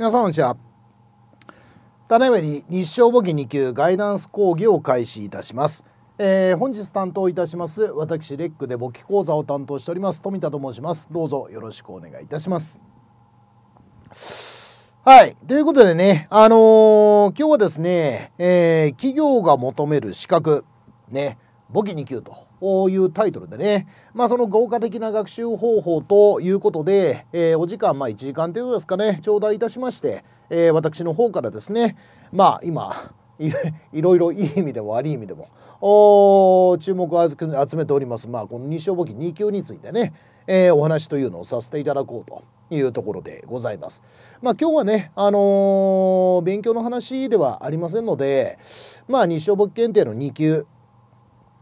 皆さんこんにちは。ただいまに日照簿記2級ガイダンス講義を開始いたします。えー、本日担当いたします私レックで簿記講座を担当しております富田と申します。どうぞよろしくお願いいたします。はい。ということでね、あのー、今日はですね、えー、企業が求める資格、ね、簿記2級というタイトルでね、まあ、その豪華的な学習方法ということで、えー、お時間、まあ、1時間程度ですかね、頂戴いたしまして、えー、私の方からですね、まあ、今、いろいろいい意味でも悪い意味でも、注目を集めております、まあ、この日照簿記2級についてね、えー、お話というのをさせていただこうというところでございます。まあ、今日はね、あのー、勉強の話ではありませんので、まあ、日照簿記検定の2級、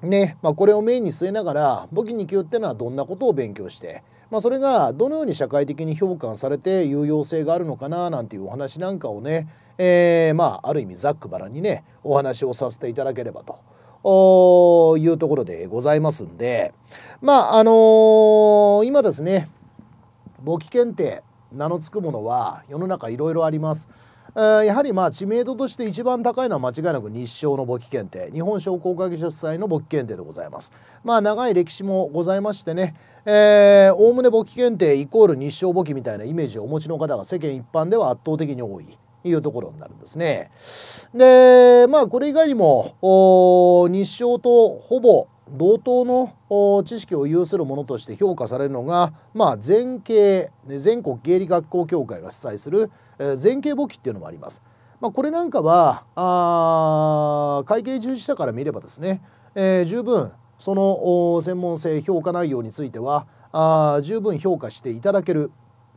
ねまあ、これをメインに据えながら簿記2級っていうのはどんなことを勉強して、まあ、それがどのように社会的に評価されて有用性があるのかななんていうお話なんかをね、えー、まあある意味ざっくばらにねお話をさせていただければと。いうところでございますんでまああのー、今ですね簿記検定名の付くものは世の中いろいろあります。えー、やはりまあ知名度として一番高いのは間違いなく日照の簿記検定日本商工会議所主催の簿記検定でございます。まあ長い歴史もございましてねおおむね簿記検定イコール日照簿記みたいなイメージをお持ちの方が世間一般では圧倒的に多い。いうところになるんですね。でまあこれ以外にも日照とほぼ同等の知識を有するものとして評価されるのが、まあ、全経全国経理学校協会が主催する前傾簿記っていうのもあります。まあ、これなんかはあ会計従事者から見ればですね、えー、十分その専門性評価内容についてはあ十分評価していただける、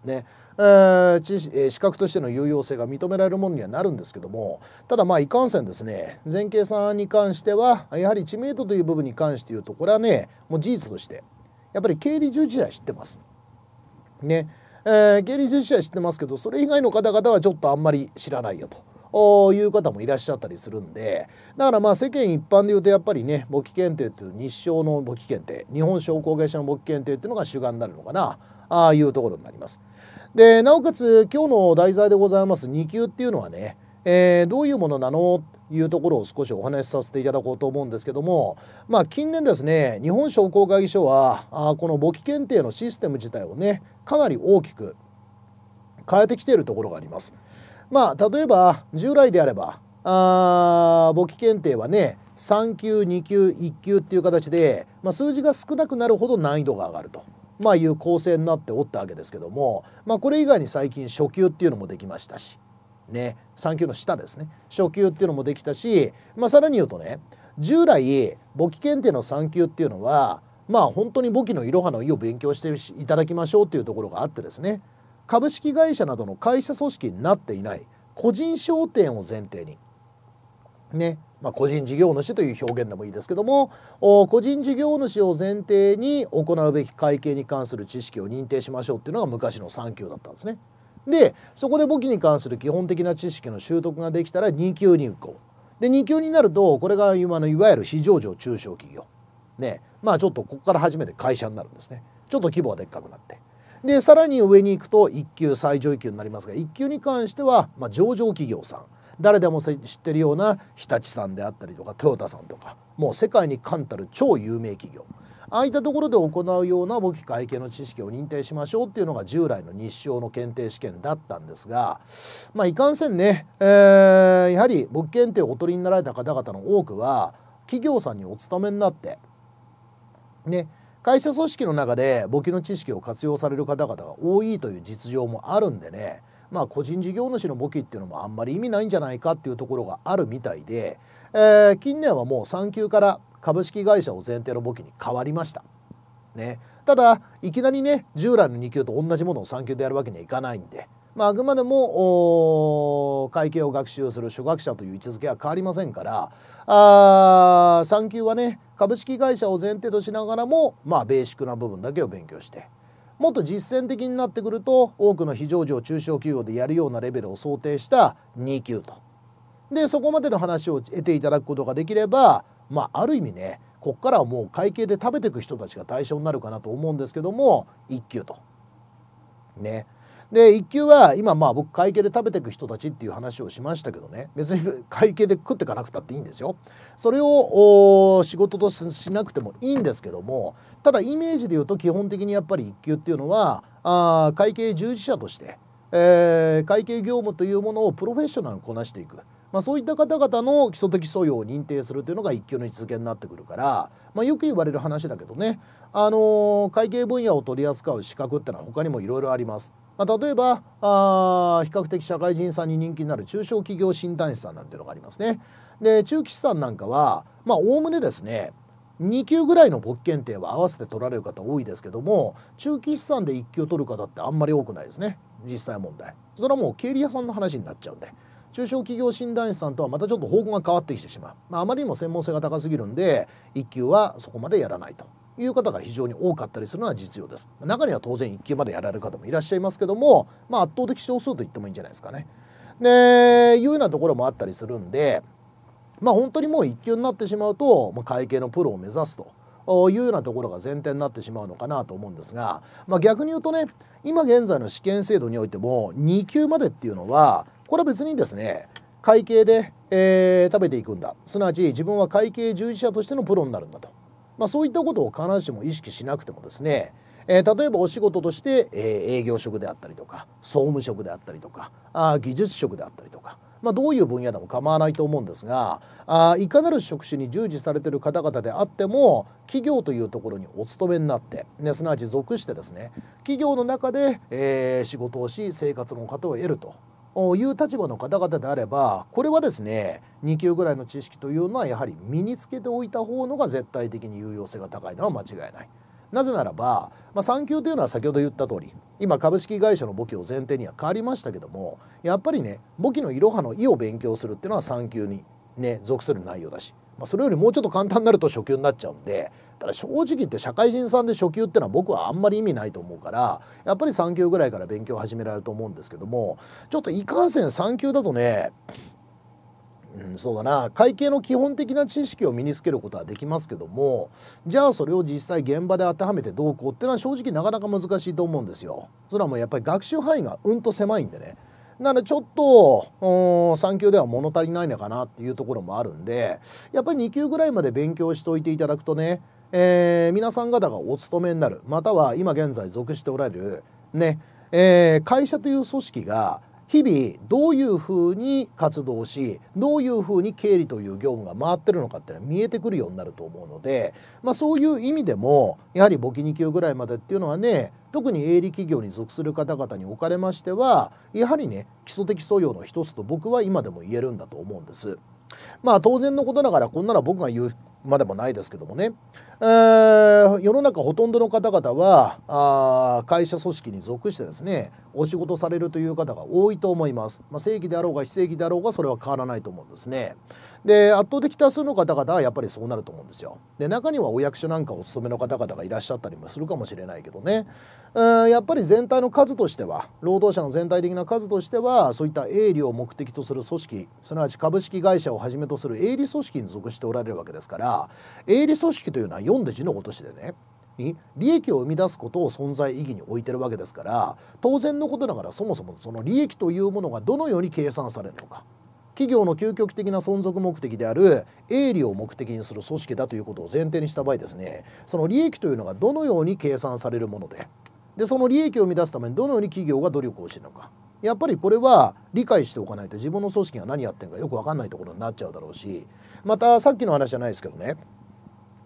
ねえー、え資格としての有用性が認められるものにはなるんですけどもただまあいかんせんですね前傾さんに関してはやはり知名度という部分に関して言うとこれはねもう事実としてやっぱり経理従事者は知ってます。ねえー、競輪選手は知ってますけどそれ以外の方々はちょっとあんまり知らないよと。いう方もいらっしゃったりするんでだからまあ世間一般でいうとやっぱりね簿記検定っていう日照の簿記検定日本商工会社の簿記検定っていうのが主眼になるのかなああいうところになります。でなおかつ今日の題材でございます2級っていうのはね、えー、どういうものなのというところを少しお話しさせていただこうと思うんですけども、まあ、近年ですね日本商工会議所はあこの簿記検定のシステム自体をねかなり大きく変えてきているところがあります。まあ、例えば従来であればあ簿記検定はね3級2級1級っていう形で、まあ、数字が少なくなるほど難易度が上がると、まあ、いう構成になっておったわけですけども、まあ、これ以外に最近初級っていうのもできましたし、ね、3級の下ですね初級っていうのもできたし、まあ、さらに言うとね従来簿記検定の3級っていうのはまあ本当に簿記のいろはの意を勉強していただきましょうというところがあってですね株式会社などの会社組織になっていない個人商店を前提にねまあ、個人事業主という表現でもいいですけども個人事業主を前提に行うべき会計に関する知識を認定しましょうっていうのが昔の3級だったんですね。でそこで簿記に関する基本的な知識の習得ができたら2級に移で2級になるとこれが今のいわゆる非上場中小企業ね、まあちょっとここから初めて会社になるんですね。ちょっと規模がでっかくなって。で、さらに上に行くと1級最上級になりますが、1級に関しては、まあ、上場企業さん。誰でも知ってるような日立さんであったりとかトヨタさんとかもう世界に冠たる超有名企業ああいったところで行うような簿記会計の知識を認定しましょうっていうのが従来の日照の検定試験だったんですがまあいかんせんね、えー、やはり簿記検定をお取りになられた方々の多くは企業さんにお勤めになってね、会社組織の中で簿記の知識を活用される方々が多いという実情もあるんでねまあ個人事業主の簿記っていうのもあんまり意味ないんじゃないかっていうところがあるみたいで、えー、近年はもう産休から株式会社を前提の簿記に変わりました。ね、ただいきなりね従来の2級と同じものを3級でやるわけにはいかないんで、まあ、あくまでも会計を学習する初学者という位置づけは変わりませんからあ3級はね株式会社を前提としながらもまあベーシックな部分だけを勉強してもっと実践的になってくると多くの非常上を中小企業でやるようなレベルを想定した2級と。でそこまでの話を得ていただくことができればまあある意味ねこっからはもう会計で食べていく人たちが対象になるかなと思うんですけども1級と。ね。で1級は今まあ僕会計で食べていく人たちっていう話をしましたけどね別に会計で食っていかなくたっていいんですよ。それを仕事としなくてもいいんですけどもただイメージで言うと基本的にやっぱり1級っていうのはあ会計従事者として、えー、会計業務というものをプロフェッショナルにこなしていく。まあ、そういった方々の基礎的素養を認定するというのが一級の実現になってくるから、まあ、よく言われる話だけどね、あのー、会計分野を取り扱う資格ってのは他にもいろいろあります。まあ、例えばあ比較的社会人さんに人気になる中小企業診断士さんなんていうのがありますね。で中期資産なんかはまあおおむねですね2級ぐらいの物件定は合わせて取られる方多いですけども中期資産で1級取る方ってあんまり多くないですね実際問題それはもう経理屋さんの話になっちゃうんで中小企業診断士さんとはまたちょっと方向が変わってきてしまう、まあ、あまりにも専門性が高すぎるんで1級はそこまでやらないという方が非常に多かったりするのは実用です中には当然1級までやられる方もいらっしゃいますけども、まあ、圧倒的少数と言ってもいいんじゃないですかねでいうようなところもあったりするんでまあ本当にもう1級になってしまうと、まあ、会計のプロを目指すというようなところが前提になってしまうのかなと思うんですが、まあ、逆に言うとね今現在の試験制度においても2級までっていうのはこれは別にですね会計で、えー、食べていくんだすなわち自分は会計従事者としてのプロになるんだとまあ、そういったことを必ずしも意識しなくてもですねえー、例えばお仕事として、えー、営業職であったりとか総務職であったりとかあ技術職であったりとか、まあ、どういう分野でも構わないと思うんですがあいかなる職種に従事されてる方々であっても企業というところにお勤めになって、ね、すなわち属してですね企業の中で、えー、仕事をし生活の糧を得るという立場の方々であればこれはですね2級ぐらいの知識というのはやはり身につけておいた方のが絶対的に有用性が高いのは間違いない。なぜならば、まあ、3級というのは先ほど言った通り今株式会社の簿記を前提には変わりましたけどもやっぱりね簿記のいろはの「い」を勉強するっていうのは3級にね属する内容だし、まあ、それよりもうちょっと簡単になると初級になっちゃうんでただ正直言って社会人さんで初級ってのは僕はあんまり意味ないと思うからやっぱり3級ぐらいから勉強始められると思うんですけどもちょっといかんせん3級だとねうん、そうだな会計の基本的な知識を身につけることはできますけどもじゃあそれを実際現場で当てはめてどうこうってのは正直なかなか難しいと思うんですよ。それはもうやっぱり学習範囲がうんと狭いんでね。なのでちょっと3級では物足りないのかなっていうところもあるんでやっぱり2級ぐらいまで勉強しておいていただくとね、えー、皆さん方がお勤めになるまたは今現在属しておられるね、えー、会社という組織が日々どういうふうに活動しどういうふうに経理という業務が回ってるのかっていうのは見えてくるようになると思うので、まあ、そういう意味でもやはり簿記2級ぐらいまでっていうのはね特に営利企業に属する方々におかれましてはやはりね基礎的素養の一つと僕は今でも言えるんだと思うんです。まあ当然のことながらこんなの僕が言うまでもないですけどもね、えー、世の中ほとんどの方々はあ会社組織に属してですねお仕事されるという方が多いと思います、まあ、正規であろうが非正規であろうがそれは変わらないと思うんですね。で圧倒的多数の方々はやっぱりそうなると思うんですよ。で中にはお役所なんかお勤めの方々がいらっしゃったりもするかもしれないけどねうんやっぱり全体の数としては労働者の全体的な数としてはそういった営利を目的とする組織すなわち株式会社をはじめとする営利組織に属しておられるわけですから営利組織というのは読んで字の落としでねに利益を生み出すことを存在意義に置いてるわけですから当然のことながらそもそもその利益というものがどのように計算されるのか企業の究極的な存続目的である営利を目的にする組織だということを前提にした場合ですねその利益というのがどのように計算されるものででその利益を生み出すためにどのように企業が努力をしているのかやっぱりこれは理解しておかないと自分の組織が何やってるかよく分かんないところになっちゃうだろうしまたさっきの話じゃないですけどね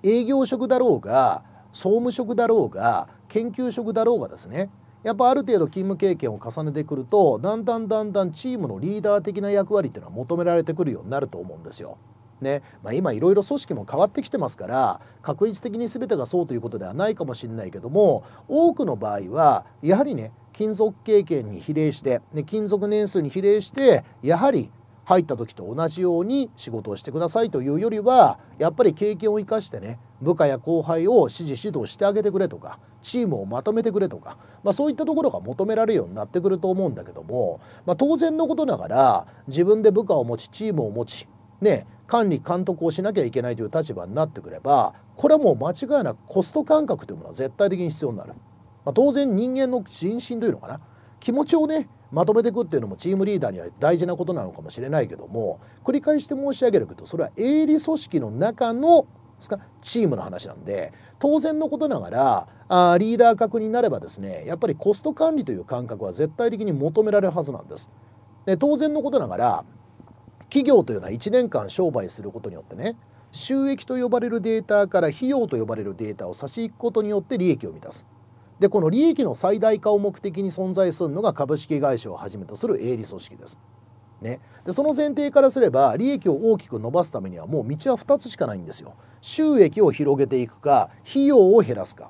営業職だろうが総務職だろうが研究職だろうがですねやっぱある程度勤務経験を重ねてくるとだんだんだんだんチームのリーダー的な役割っていうのは求められてくるようになると思うんですよ。ねまあ、今いろいろ組織も変わってきてますから確一的に全てがそうということではないかもしれないけども多くの場合はやはりね勤続経験に比例して、ね、勤続年数に比例してやはり入った時と同じように仕事をしてくださいというよりはやっぱり経験を生かしてね部下や後輩を指示指導してあげてくれとかチームをまとめてくれとか、まあ、そういったところが求められるようになってくると思うんだけども、まあ、当然のことながら自分で部下を持ちチームを持ちね管理監督をしなきゃいけないという立場になってくればこれはもう間違いなくコスト感覚というものは絶対的に必要になる、まあ、当然人間の人心というのかな気持ちをねまとめていくっていうのもチームリーダーには大事なことなのかもしれないけども繰り返して申し上げるけどそれは営利組織の中のですかチームの話なんで当然のことながらあリーダー格になればですねやっぱりコスト管理という感覚は絶対的に求められるはずなんです。で当然のことながら企業というのは1年間商売することによってね収益と呼ばれるデータから費用と呼ばれるデータを差し引くことによって利益を満たすでこの利益の最大化を目的に存在するのが株式会社をはじめとする営利組織です。ね、でその前提からすれば利益を大きく伸ばすためにはもう道は2つしかないんですよ。収益を広げていくか費用を減らすか。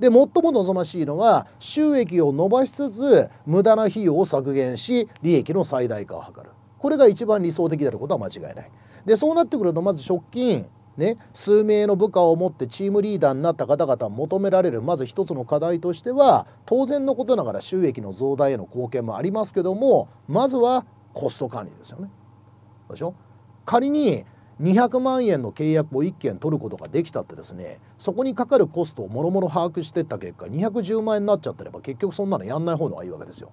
で最も望ましいのは収益を伸ばしつつ無駄な費用を削減し利益の最大化を図る。これが一番理想的であることは間違いない。でそうなってくるとまず直近ね、数名の部下を持ってチームリーダーになった方々求められるまず一つの課題としては当然のことながら収益の増大への貢献もありますけどもまずはコスト管理ですよね。でしょ仮に200万円の契約を1件取ることができたってですねそこにかかるコストをもろもろ把握してった結果210万円になっちゃってれば結局そんなのやんない方のがいいわけですよ。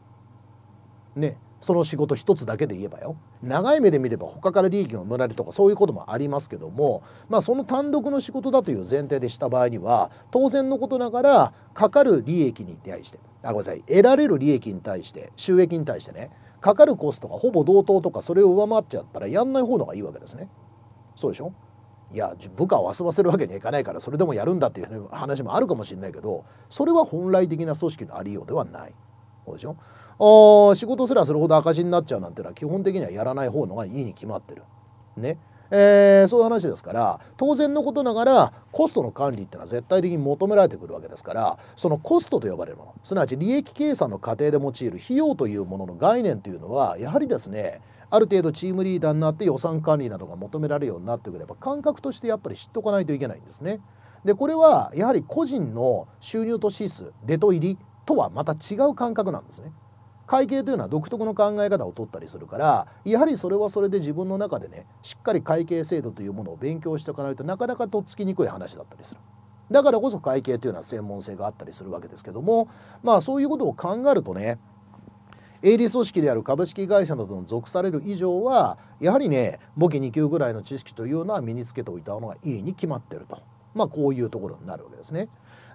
ねその仕事一つだけで言えばよ長い目で見れば他から利益が生まれるとかそういうこともありますけども、まあ、その単独の仕事だという前提でした場合には当然のことながらかかる利益に対してあごめんなさい得られる利益に対して収益に対してねかかるコストがほぼ同等とかそれを上回っちゃったらやんない方のがいいわけですね。そうでしょいや部下を遊ばせるわけにはいかないからそれでもやるんだっていう話もあるかもしれないけどそれは本来的な組織のありようではない。方でしょあ仕事すらするほど赤字になっちゃうなんてのは基本的にはやらない方のがいいに決まってる。ね。えー、そういう話ですから当然のことながらコストの管理っていうのは絶対的に求められてくるわけですからそのコストと呼ばれるものすなわち利益計算の過程で用いる費用というものの概念というのはやはりですねある程度チームリーダーになって予算管理などが求められるようになってくれば感覚としてやっぱり知っとかないといけないんですね。でこれはやはり個人の収入と支出出と入りとはまた違う感覚なんですね。会計というのは独特の考え方を取ったりするからやはりそれはそれで自分の中でねしっかり会計制度というものを勉強しておかないとなかなかとっつきにくい話だったりする。だからこそ会計というのは専門性があったりするわけですけどもまあそういうことを考えるとね営利組織である株式会社などに属される以上はやはりね簿記2級ぐらいの知識というのは身につけておいた方がいいに決まってるとまあこういうところになるわけですね。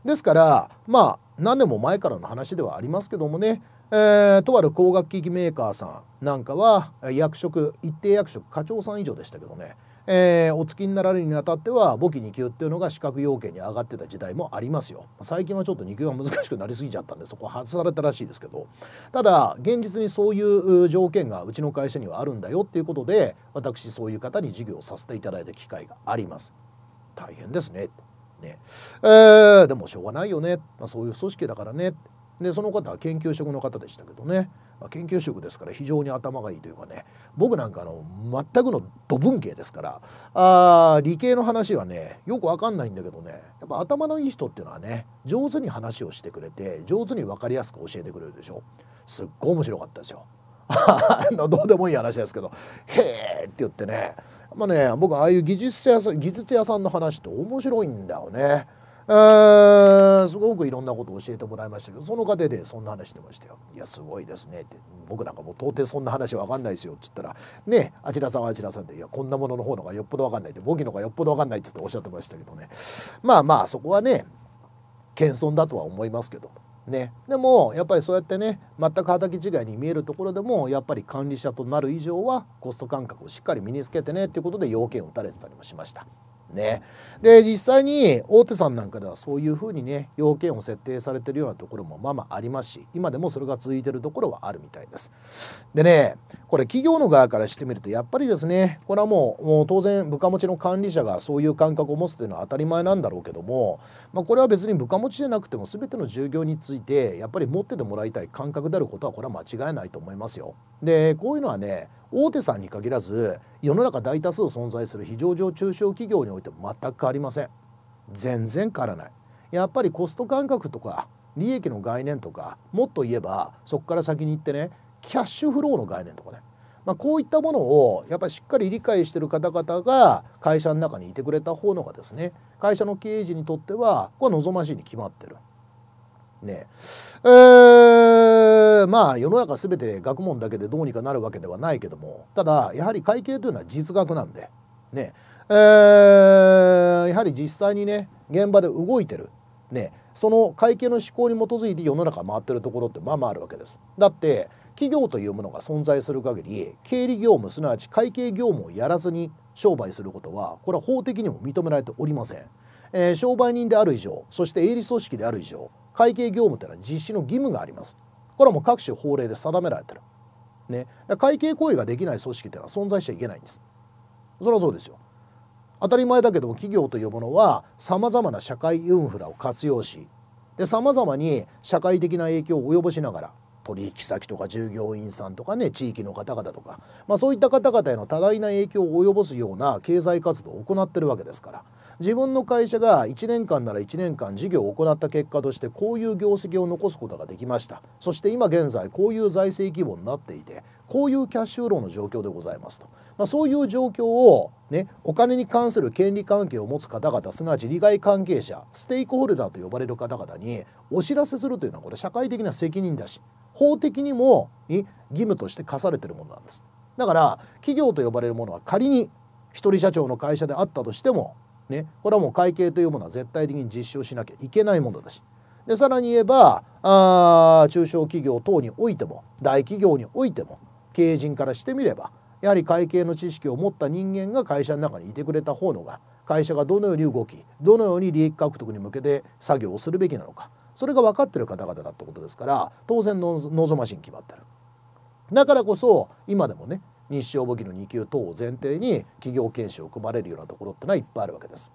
ですから、まあ、何年も前からの話ではありますけどもね、えー、とある工学機器メーカーさんなんかは役職一定役職課長さん以上でしたけどね、えー、お付きになられるにあたっては簿記2級っていうのが資格要件に上がってた時代もありますよ最近はちょっと2級が難しくなりすぎちゃったんでそこ外されたらしいですけどただ現実にそういう条件がうちの会社にはあるんだよっていうことで私そういう方に授業をさせていただいた機会があります大変ですねってね、えー、でもしょうがないよね、まあ、そういう組織だからねでその方は研究職の方でしたけどね、まあ、研究職ですから非常に頭がいいというかね僕なんかの全くの土文系ですからあ理系の話はねよく分かんないんだけどねやっぱ頭のいい人っていうのはね上手に話をしてくれて上手に分かりやすく教えてくれるでしょすっごい面白かったですよ。あのどうでもいい話ですけど「へえ」って言ってねまあね僕ああいう技術屋さん技術屋さんの話って面白いんだよね。すごくいろんなことを教えてもらいましたけどその過程でそんな話してましたよ。いやすごいですねって僕なんかもう到底そんな話わかんないですよっつったらねあちらさんはあちらさんでいやこんなものの方のがよっぽどわかんないって簿記の方がよっぽどわかんないっつっておっしゃってましたけどねまあまあそこはね謙遜だとは思いますけど。ね、でもやっぱりそうやってね全く畑違いに見えるところでもやっぱり管理者となる以上はコスト感覚をしっかり身につけてねっていうことで要件を打たれてたりもしました。ね、で実際に大手さんなんかではそういうふうにね要件を設定されてるようなところもまあまあありますし今でもそれが続いてるところはあるみたいです。でねこれ企業の側からしてみるとやっぱりですねこれはもう当然部下持ちの管理者がそういう感覚を持つというのは当たり前なんだろうけどもまあ、これは別に部下持ちじゃなくても全ての従業についてやっぱり持っててもらいたい感覚であることはこれは間違いないと思いますよ。でこういうのはね大手さんに限らず世の中大多数存在する非常上中小企業においても全く変わりません。全然変わらない。やっぱりコスト感覚とか利益の概念とかもっと言えばそこから先に行ってねキャッシュフローの概念とかねまあ、こういったものをやっぱりしっかり理解してる方々が会社の中にいてくれた方のがですね会社の経営陣にとってはこれは望ましいに決まってる。ねえー、まあ世の中全て学問だけでどうにかなるわけではないけどもただやはり会計というのは実学なんでねえー、やはり実際にね現場で動いてるねその会計の思考に基づいて世の中回ってるところってまあまああるわけです。だって企業というものが存在する限り経理業務すなわち会計業務をやらずに商売することはこれは法的にも認められておりません、えー、商売人である以上そして営利組織である以上会計業務というのは実施の義務がありますこれはもう各種法令で定められてる、ね、会計行為ができない組織というのは存在しちゃいけないんですそれはそうですよ当たり前だけども企業というものはさまざまな社会インフラを活用しさまざまに社会的な影響を及ぼしながら取引先とか従業員さんとかね地域の方々とか、まあ、そういった方々への多大な影響を及ぼすような経済活動を行ってるわけですから自分の会社が1年間なら1年間事業を行った結果としてこういう業績を残すことができましたそして今現在こういう財政規模になっていてこういうキャッシュフローの状況でございますと、まあ、そういう状況を、ね、お金に関する権利関係を持つ方々すなわち利害関係者ステークホルダーと呼ばれる方々にお知らせするというのはこれ社会的な責任だし法的にも義務として課されてるものなんですだから企業と呼ばれるものは仮に一人社長の会社であったとしてもね、これはもう会計というものは絶対的に実証しなきゃいけないものだしでさらに言えばあ中小企業等においても大企業においても経営陣からしてみればやはり会計の知識を持った人間が会社の中にいてくれた方のが会社がどのように動きどのように利益獲得に向けて作業をするべきなのかそれが分かってる方々だってことですから当然望ましいに決まってるだからこそ今でもね日照簿記の2級等を前提に企業研修を組まれるようなところってのはいっぱいあるわけです。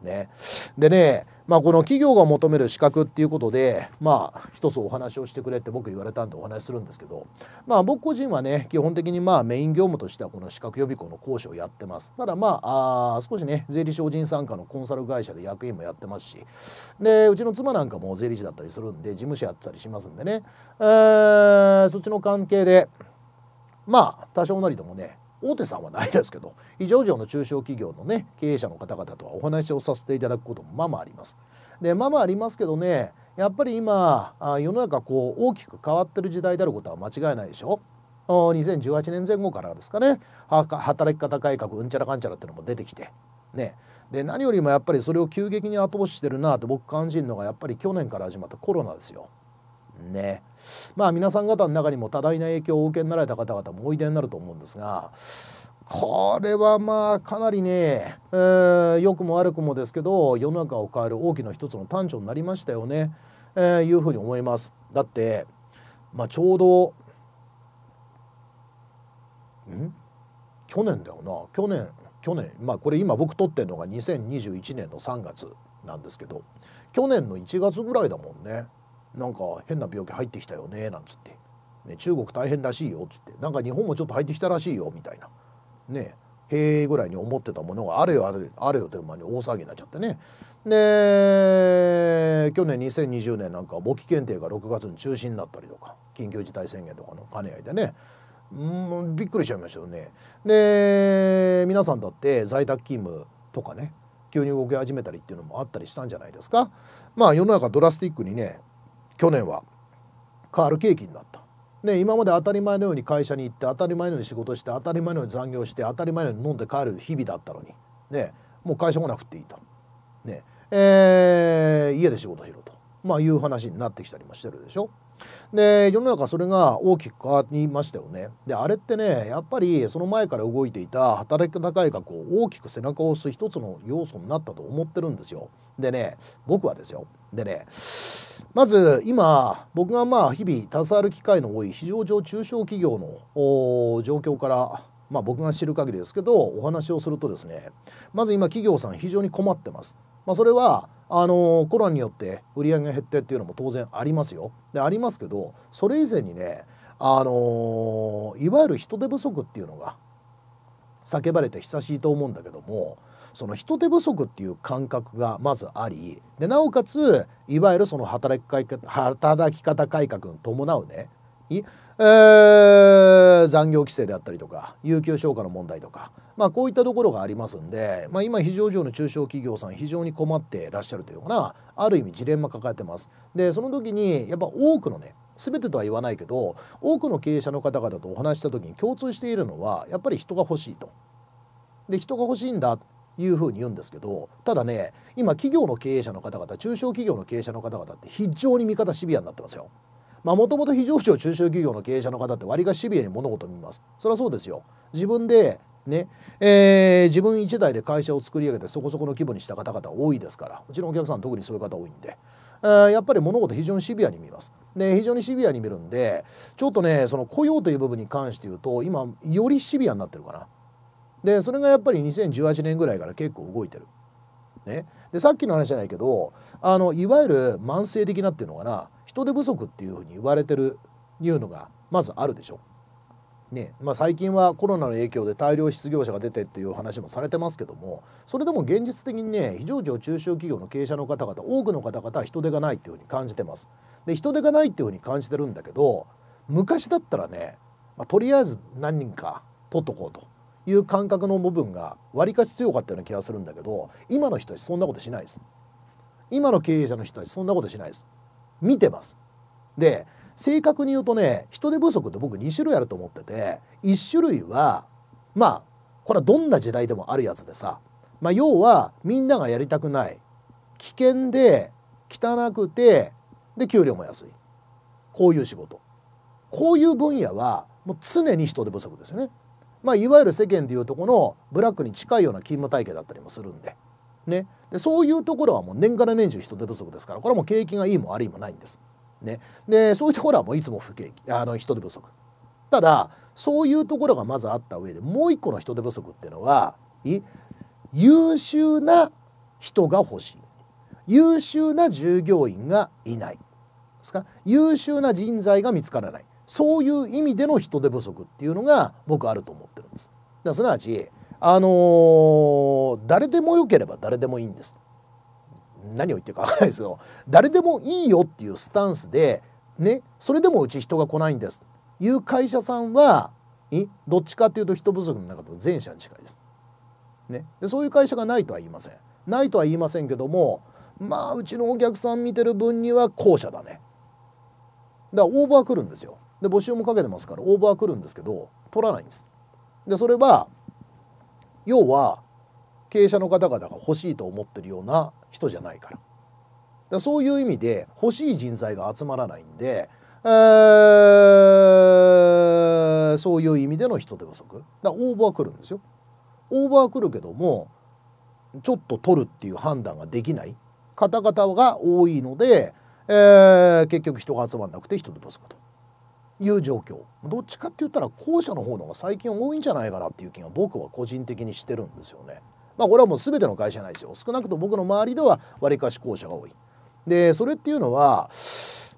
ね、でね、まあ、この企業が求める資格っていうことで、まあ、一つお話をしてくれって僕言われたんでお話するんですけど、まあ、僕個人はね基本的にまあメイン業務としてはこの資格予備校の講師をやってますただまああ少しね税理士法人参加のコンサル会社で役員もやってますしでうちの妻なんかも税理士だったりするんで事務所やってたりしますんでね、えー、そっちの関係でまあ多少なりともね大手さんはないですけど非常上の中小企業のね経営者の方々とはお話をさせていただくこともまあまああります。でまあまあありますけどねやっぱり今あ世の中こう大きく変わってる時代であることは間違いないでしょ。お2018年前後からですかね働き方改革うんちゃらかんちゃらってのも出てきてねで何よりもやっぱりそれを急激に後押ししてるなって僕感じるのがやっぱり去年から始まったコロナですよ。ね。まあ皆さん方の中にも多大な影響をお受けになられた方々もおいでになると思うんですがこれはまあかなりね、えー、良くも悪くもですけど世の中を変える大きな一つの短所になりましたよね、えー、いうふうに思います。だって、まあ、ちょうどん去年だよな去年去年まあこれ今僕撮ってるのが2021年の3月なんですけど去年の1月ぐらいだもんね。なんか変な病気入ってきたよねなんつって、ね、中国大変らしいよっつってなんか日本もちょっと入ってきたらしいよみたいなねへえぐらいに思ってたものがあれよあれあれよという間に大騒ぎになっちゃってねで去年2020年なんか簿記検定が6月に中止になったりとか緊急事態宣言とかの兼ね合いでねうんびっくりしちゃいましたよね。で皆さんだって在宅勤務とかね急に動き始めたりっていうのもあったりしたんじゃないですか。まあ世の中ドラスティックにね去年はカール景気になった。ね、今まで当たり前のように会社に行って当たり前のように仕事して当たり前のように残業して当たり前のように飲んで帰る日々だったのに、ね、もう会社来なくていいと、ねえー、家で仕事しろと、まあ、いう話になってきたりもしてるでしょ。で世の中それが大きく変わりましたよね。であれってねやっぱりその前から動いていた働き方改革を大きく背中を押す一つの要素になったと思ってるんですよ。でね僕はですよ。でねまず今僕がまあ日々携わる機会の多い非常上中小企業の状況からまあ、僕が知る限りですけどお話をするとですねまず今企業さん非常に困ってます。まあ、それはあのコロナによって売り上げが減ってっていうのも当然ありますよ。でありますけどそれ以前にねあのいわゆる人手不足っていうのが叫ばれて久しいと思うんだけどもその人手不足っていう感覚がまずありでなおかついわゆるその働きか働き方改革に伴うねいえー、残業規制であったりとか有給消化の問題とか、まあ、こういったところがありますんで、まあ、今非常上の中小企業さん非常に困ってらっしゃるというかなある意味ジレンマ抱えてます。でその時にやっぱ多くのね全てとは言わないけど多くの経営者の方々とお話した時に共通しているのはやっぱり人が欲しいと。で人が欲しいんだいうふうに言うんですけどただね今企業の経営者の方々中小企業の経営者の方々って非常に味方シビアになってますよ。まあもともと非常庁中小企業の経営者の方って割がシビアに物事を見ます。そりゃそうですよ。自分でね、えー、自分一台で会社を作り上げてそこそこの規模にした方々多いですからうちのお客さん特にそういう方多いんで。やっぱり物事非常にシビアに見ます。で非常にシビアに見るんでちょっとねその雇用という部分に関して言うと今よりシビアになってるかな。でそれがやっぱり2018年ぐらいから結構動いてる。ね、でさっきの話じゃないけどあのいわゆる慢性的なっていうのかな人手不足っていうふうに言われてるいうのがまずあるでしょ。ねまあ、最近はコロナの影響で大量失業者が出てっていう話もされてますけどもそれでも現実的にね非常時中小企業の経営者の方々多くの方々は人手がないっていうふうに感じてます。で人手がないっていうふうに感じてるんだけど昔だったらね、まあ、とりあえず何人か取っとこうという感覚の部分がわりかし強かったような気がするんだけど今の人たちそんなことしないです今の経営者の人たちそんなことしないです見てますで正確に言うとね人手不足って僕2種類あると思ってて1種類はまあこれはどんな時代でもあるやつでさ、まあ、要はみんながやりたくない危険で汚くてで給料も安いこういう仕事こういう分野はもう常に人手不足ですよね。まあ、いわゆる世間でいうとこのブラックに近いような勤務体系だったりもするんで,、ね、でそういうところはもう年から年中人手不足ですからこれはもう景気がいいも悪いもないんです。ね、でそういうところはもういつも不景気あの人手不足。ただそういうところがまずあった上でもう一個の人手不足っていうのは優秀な人が欲しい優秀な従業員がいないですか優秀な人材が見つからないそういう意味での人手不足っていうのが僕あると思ってるんです。だすなわち、あのー、誰でもよければ誰でもいいんです。何を言ってるか分からないですけど誰でもいいよっていうスタンスで、ね、それでもうち人が来ないんですいう会社さんはどっちかっていうと人不足の中で前者に近いです。ね、でそういう会社がないとは言いません。ないとは言いませんけどもまあうちのお客さん見てる分には後者だね。だからオーバー来るんですよ。で募集もかけてますから応募は来るんですけど取らないんですでそれは要は経営者の方々が欲しいと思ってるような人じゃないからだそういう意味で欲しい人材が集まらないんで、えー、そういう意味での人手不足だ応募は来るんですよ応募は来るけどもちょっと取るっていう判断ができない方々が多いので、えー、結局人が集まらなくて人手不足と。いう状況どっちかって言ったら後者の方のが最近多いんじゃないかなっていう気が僕は個人的にしてるんですよね。まあ、これはもう全ての会社ないですよ少なくとも僕の周りではわりかし後者が多い。でそれっていうのは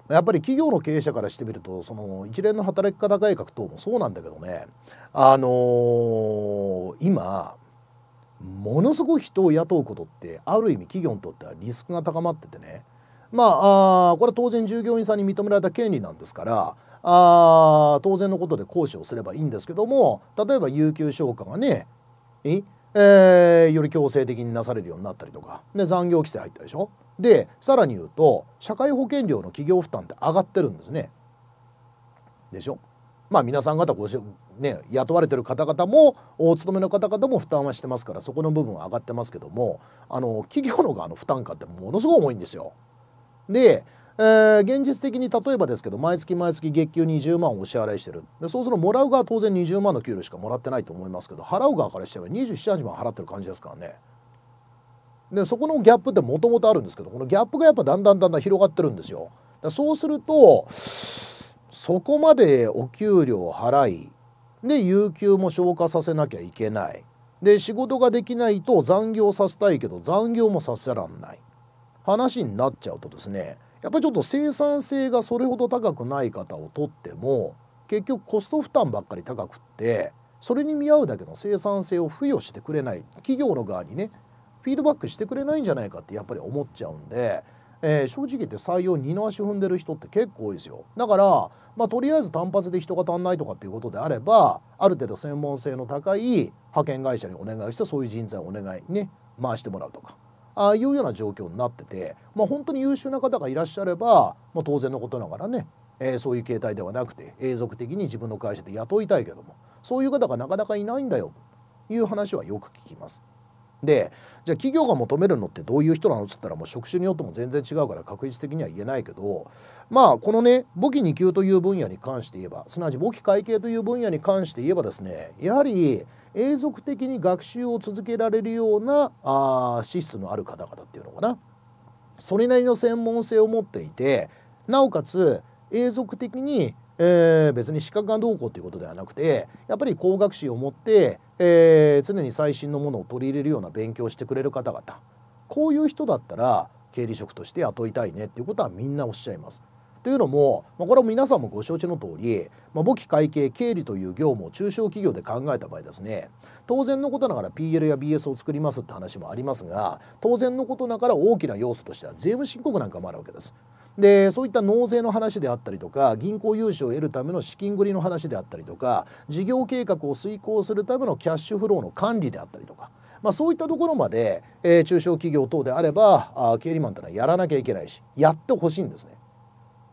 やっぱり企業の経営者からしてみるとその一連の働き方改革等もそうなんだけどねあのー、今ものすごい人を雇うことってある意味企業にとってはリスクが高まっててねまああこれは当然従業員さんに認められた権利なんですからあ当然のことで行使をすればいいんですけども例えば有給消化がねええー、より強制的になされるようになったりとかで残業規制入ったでしょでさらに言うと社会保険料の企業負担って上がってるんですねでしょまあ皆さん方ごし、ね、雇われてる方々もお勤めの方々も負担はしてますからそこの部分は上がってますけどもあの企業の側の負担感ってものすごい重いんですよ。でえー、現実的に例えばですけど毎月毎月月給20万をお支払いしてるでそうするともらう側は当然20万の給料しかもらってないと思いますけど払う側からしては278万払ってる感じですからねでそこのギャップってもともとあるんですけどこのギャップがやっぱだんだんだんだん広がってるんですよそうするとそこまでお給料を払いで有給も消化させなきゃいけないで仕事ができないと残業させたいけど残業もさせらんない話になっちゃうとですねやっぱりちょっと生産性がそれほど高くない方をとっても結局コスト負担ばっかり高くってそれに見合うだけの生産性を付与してくれない企業の側にねフィードバックしてくれないんじゃないかってやっぱり思っちゃうんで、えー、正直言って採用二の足踏んでる人って結構多いですよだから、まあ、とりあえず単発で人が足んないとかっていうことであればある程度専門性の高い派遣会社にお願いしてそういう人材をお願いね回してもらうとかああいうような状況になってて、まあ、本当に優秀な方がいらっしゃれば、まあ、当然のことながらね、えー、そういう形態ではなくて永続的に自分の会社で雇いたいけどもそういう方がなかなかいないんだよという話はよく聞きます。でじゃあ企業が求めるのってどういう人なのっつったらもう職種によっても全然違うから確率的には言えないけどまあこのね簿記2級という分野に関して言えばすなわち簿記会計という分野に関して言えばですねやはり永続的に学習を続けられるようなあ資質のある方々っていうのかなそれなりの専門性を持っていてなおかつ永続的にえー、別に資格がどうこうということではなくてやっぱり工学士を持って、えー、常に最新のものを取り入れるような勉強をしてくれる方々こういう人だったら経理職として雇いたいねっていうことはみんなおっしゃいます。というのも、まあ、これは皆さんもご承知の通り、まあ、簿記会計経理という業務を中小企業で考えた場合ですね当然のことながら PL や BS を作りますって話もありますが当然のことながら大きな要素としては税務申告なんかもあるわけです。でそういった納税の話であったりとか銀行融資を得るための資金繰りの話であったりとか事業計画を遂行するためのキャッシュフローの管理であったりとか。まあ、そういったところまで、えー、中小企業等であればあ経理マンというのはやらなきゃいけないしやってほしいんですね。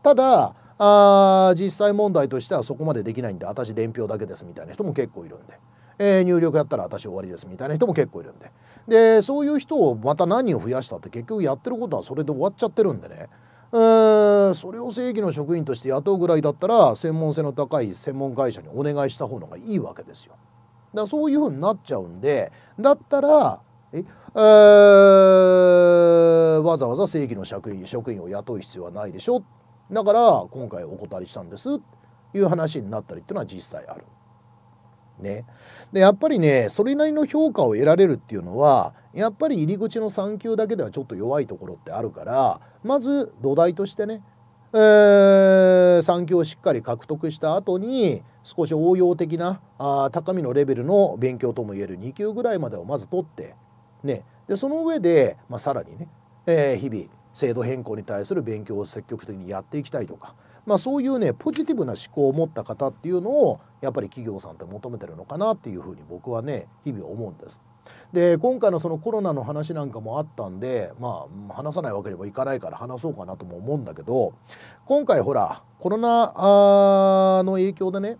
ただあ実際問題としてはそこまでできないんで私伝票だけですみたいな人も結構いるんで。え入力やったら私終わりですみたいな人も結構いるんででそういう人をまた何人を増やしたって結局やってることはそれで終わっちゃってるんでねそれを正規の職員として雇うぐらいだったら専門性の高い専門会社にお願いした方がいいわけですよ。だそういうふうになっちゃうんでだったらえ、えわざわざ正規の職員職員を雇う必要はないでしょだから今回お断りしたんですいう話になったりっていうのは実際ある。ね。でやっぱりねそれなりの評価を得られるっていうのはやっぱり入り口の3級だけではちょっと弱いところってあるからまず土台としてねえー、3級をしっかり獲得した後に少し応用的なあ高みのレベルの勉強ともいえる2級ぐらいまでをまず取って、ね、でその上で、まあ、さらにね、えー、日々制度変更に対する勉強を積極的にやっていきたいとかまあ、そういうねポジティブな思考を持った方っていうのをやっぱり企業さんって求めてるのかなっていうふうに僕はね日々思うんです。で今回のそのコロナの話なんかもあったんでまあ話さないわけにもいかないから話そうかなとも思うんだけど今回ほらコロナの影響でね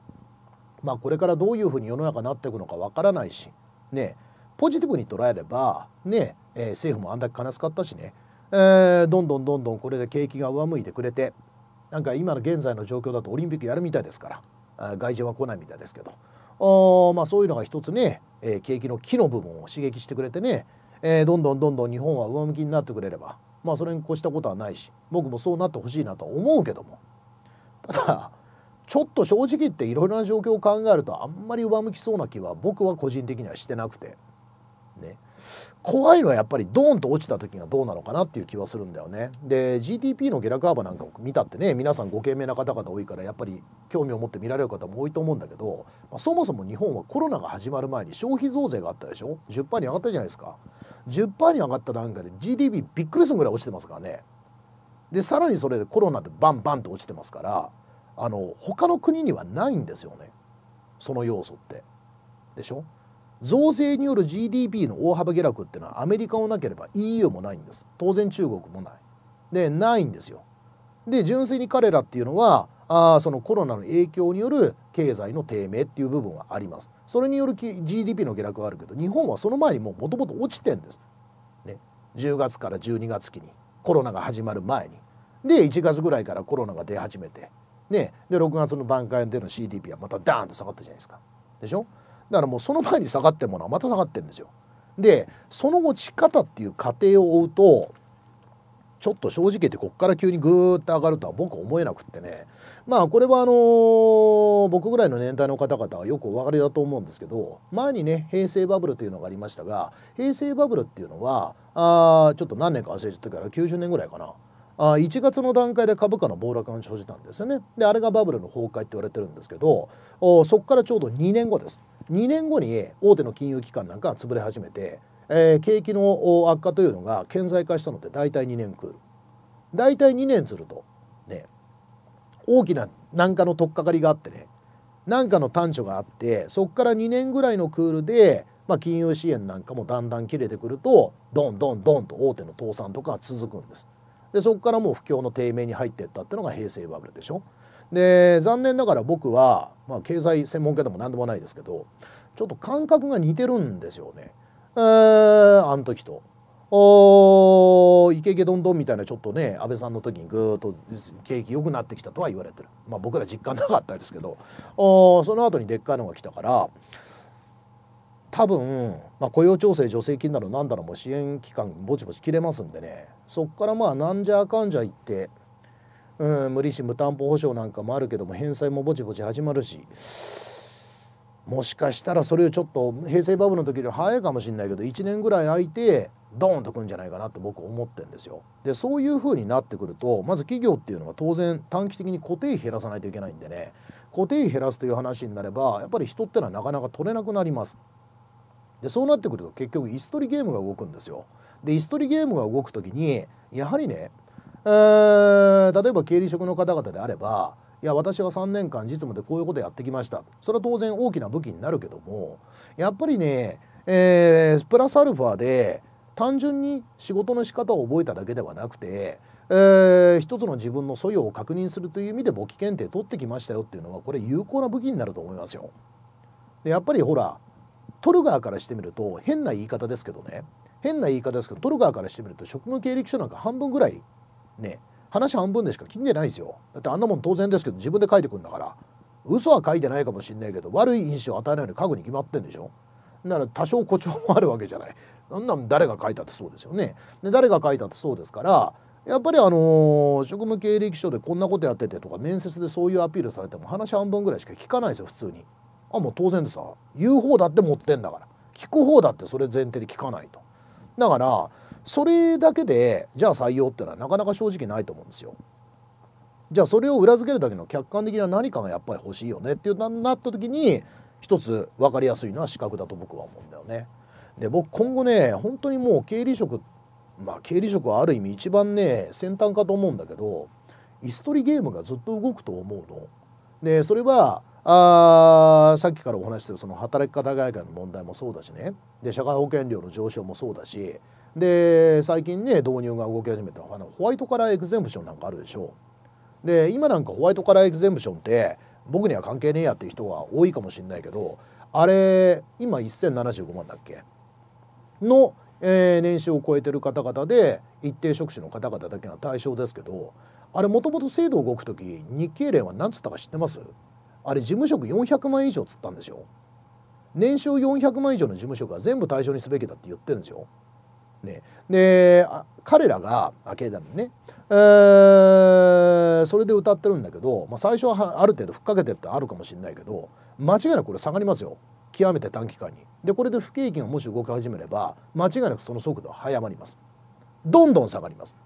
まあこれからどういうふうに世の中になっていくのかわからないしねポジティブに捉えればね、えー、政府もあんだけ悲しかったしね、えー、どんどんどんどんこれで景気が上向いてくれてなんか今の現在の状況だとオリンピックやるみたいですから外人は来ないみたいですけどあまあそういうのが一つね、えー、景気の木の部分を刺激してくれてね、えー、どんどんどんどん日本は上向きになってくれればまあそれに越したことはないし僕もそうなってほしいなと思うけどもただちょっと正直言っていろいろな状況を考えるとあんまり上向きそうな気は僕は個人的にはしてなくてね。怖いのはやっぱりドーンと落ちた時がどうなのかなっていう気はするんだよね。で GDP の下落幅なんかを見たってね皆さんご懸命な方々多いからやっぱり興味を持って見られる方も多いと思うんだけど、まあ、そもそも日本はコロナが始まる前に消費増税があったでしょ10%に上がったじゃないですか10%に上がった段階で GDP びっくりするぐらい落ちてますからね。でさらにそれでコロナでバンバンと落ちてますからあの他の国にはないんですよねその要素って。でしょ増税による GDP の大幅下落っていうのはアメリカもなければ EU もないんです当然中国もないでないんですよで純粋に彼らっていうのはあそのコロナの影響による経済の低迷っていう部分はありますそれによる GDP の下落はあるけど日本はその前にもともと落ちてんです、ね、10月から12月期にコロナが始まる前にで1月ぐらいからコロナが出始めて、ね、で6月の段階での GDP はまたダーンと下がったじゃないですかでしょだからもうその前に下がってものはまた下がってるんですよ。でその落ち方っていう過程を追うとちょっと正直言ってこっから急にぐーっと上がるとは僕は思えなくってねまあこれはあのー、僕ぐらいの年代の方々はよくお分かりだと思うんですけど前にね平成バブルというのがありましたが平成バブルっていうのはあちょっと何年か忘れちゃったから90年ぐらいかな。あ1月の段階で株価の暴落が生じたんですよね。であれがバブルの崩壊って言われてるんですけどそこからちょうど2年後です。2年後に大手の金融機関なんかが潰れ始めて、えー、景気の悪化というのが顕在化したのって大体2年くる大体2年するとね大きな何かの取っかかりがあってね何かの短所があってそこから2年ぐらいのクールで、まあ、金融支援なんかもだんだん切れてくるとどんどんどんと大手の倒産とか続くんです。でそこからもう不況の低迷に入っていったっていうのが平成バブルでしょ。で残念ながら僕は、まあ、経済専門家でも何でもないですけどちょっと感覚が似てるんですよね。えあの時と。おイケイケどんどんみたいなちょっとね安倍さんの時にぐーっと景気良くなってきたとは言われてる、まあ、僕ら実感なかったですけどおその後にでっかいのが来たから多分、まあ、雇用調整助成金など何だろうも支援期間ぼちぼち切れますんでねそっからまあなんじゃあかんじゃ言ってうん、無利子無担保保証なんかもあるけども返済もぼちぼち始まるしもしかしたらそれをちょっと平成バブルの時より早いかもしれないけど1年ぐらい空いてドーンとくんじゃないかなって僕思ってんですよ。でそういうふうになってくるとまず企業っていうのは当然短期的に固定費減らさないといけないんでね固定費減らすという話になればやっぱり人ってのはなかなか取れなくなります。でそうなってくると結局椅子取りゲームが動くんですよ。で椅子取りゲームが動く時にやはりねえー、例えば経理職の方々であればいや私は3年間実務でこういうことやってきましたそれは当然大きな武器になるけどもやっぱりね、えー、プラスアルファで単純に仕事の仕方を覚えただけではなくて、えー、一つの自分の素養を確認するという意味で簿記検定取ってきましたよっていうのはこれ有効な武器になると思いますよ。でやっぱりほら取る側からしてみると変な言い方ですけどね変な言い方ですけど取る側からしてみると職務経歴書なんか半分ぐらいね話半分でしか聞いてないですよだってあんなもん当然ですけど自分で書いてくんだから嘘は書いてないかもしんないけど悪い印象を与えないように書くに決まってんでしょなら多少誇張もあるわけじゃないそんなん誰が書いたってそうですよねで誰が書いたってそうですからやっぱりあの職務経歴書でこんなことやっててとか面接でそういうアピールされても話半分ぐらいしか聞かないですよ普通にあもう当然でさ言う方だって持ってんだから聞く方だってそれ前提で聞かないとだからそれだけでじゃあ採用ってのはなかなか正直ないと思うんですよ。じゃあそれを裏付けるだけの客観的な何かがやっぱり欲しいよねっていうなった時に一つ分かりやすいのは資格だと僕は思うんだよね。で僕今後ね本当にもう経理職まあ経理職はある意味一番ね先端かと思うんだけど椅子取りゲームがずっと動くと思うの。でそれはあさっきからお話ししてるその働き方改革の問題もそうだしねで社会保険料の上昇もそうだしで最近ね導入が動き始めたあのホワイトカラーエグゼンプションなんかあるでしょで今なんかホワイトカラーエグゼンプションって僕には関係ねえやっていう人が多いかもしれないけどあれ今1075万だっけの、えー、年収を超えてる方々で一定職種の方々だけが対象ですけどあれもともと制度動く時日経連は何つったか知ってますあれ事務職400万以上つったんですよ。年収400万以上の事務職は全部対象にすべきだって言ってるんですよ。ね、で彼らが経団のね、えー、それで歌ってるんだけど、まあ、最初はある程度ふっかけてるってあるかもしれないけど間違いなくこれ下がりますよ極めて短期間に。でこれで不景気がもし動き始めれば間違いなくその速度は早まります。どんどん下がります。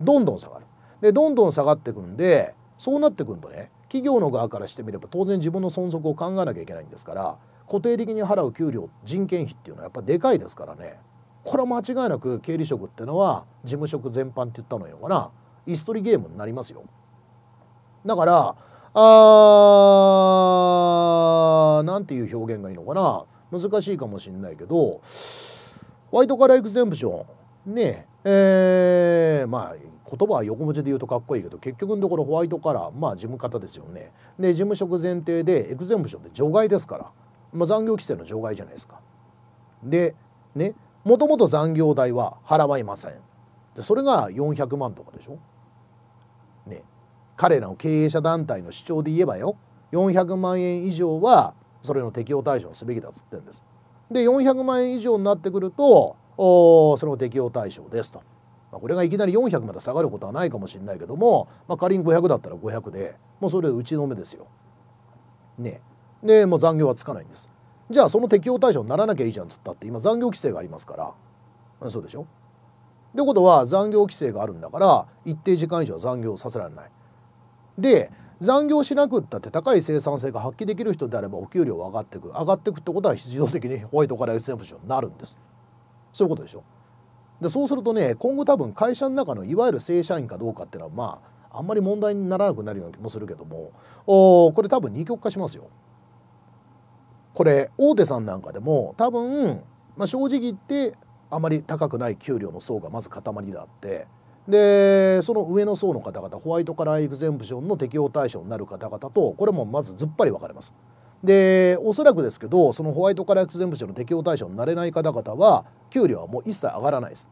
どんどん下がる。でどんどん下がってくんでそうなってくるとね企業の側からしてみれば当然自分の存続を考えなきゃいけないんですから固定的に払う給料人件費っていうのはやっぱでかいですからねこれは間違いなく経理職ってのは事務職全般って言ったのよかなストリーゲームになりますよだからあーなんていう表現がいいのかな難しいかもしんないけどホワイトカラーエクスンプションねええー、まあ言葉は横文字で言うとかっこいいけど結局のところホワイトカラーまあ事務方ですよねで事務職前提でエクゼンプションって除外ですから、まあ、残業規制の除外じゃないですかでねもともと残業代は払いませんでそれが400万とかでしょね彼らの経営者団体の主張で言えばよ400万円以上はそれの適用対象すべきだっつってんですで400万円以上になってくるとおそれも適用対象ですと、まあ、これがいきなり400まで下がることはないかもしれないけども、まあ、仮に500だったら500でもうそれ打ちのめですよねでもう残業はつかないんですじゃあその適用対象にならなきゃいいじゃんっつったって今残業規制がありますからそうでしょってことは残業規制があるんだから一定時間以上は残業させられない。で残業しなくったって高い生産性が発揮できる人であればお給料は上がっていく上がっていくってことは必要的にホワイトカラーエクセプションになるんですそういうことでしょでそうするとね今後多分会社の中のいわゆる正社員かどうかっていうのはまああんまり問題にならなくなるような気もするけどもおこれ多分二極化しますよこれ大手さんなんかでも多分、まあ、正直言ってあまり高くない給料の層がまず塊であってでその上の層の方々ホワイトカラーエグゼンプションの適用対象になる方々とこれもまずずっぱり分かれます。でおそらくですけどそのホワイトカラーエグゼンプションの適用対象になれない方々は給料はもう一切上がらないです。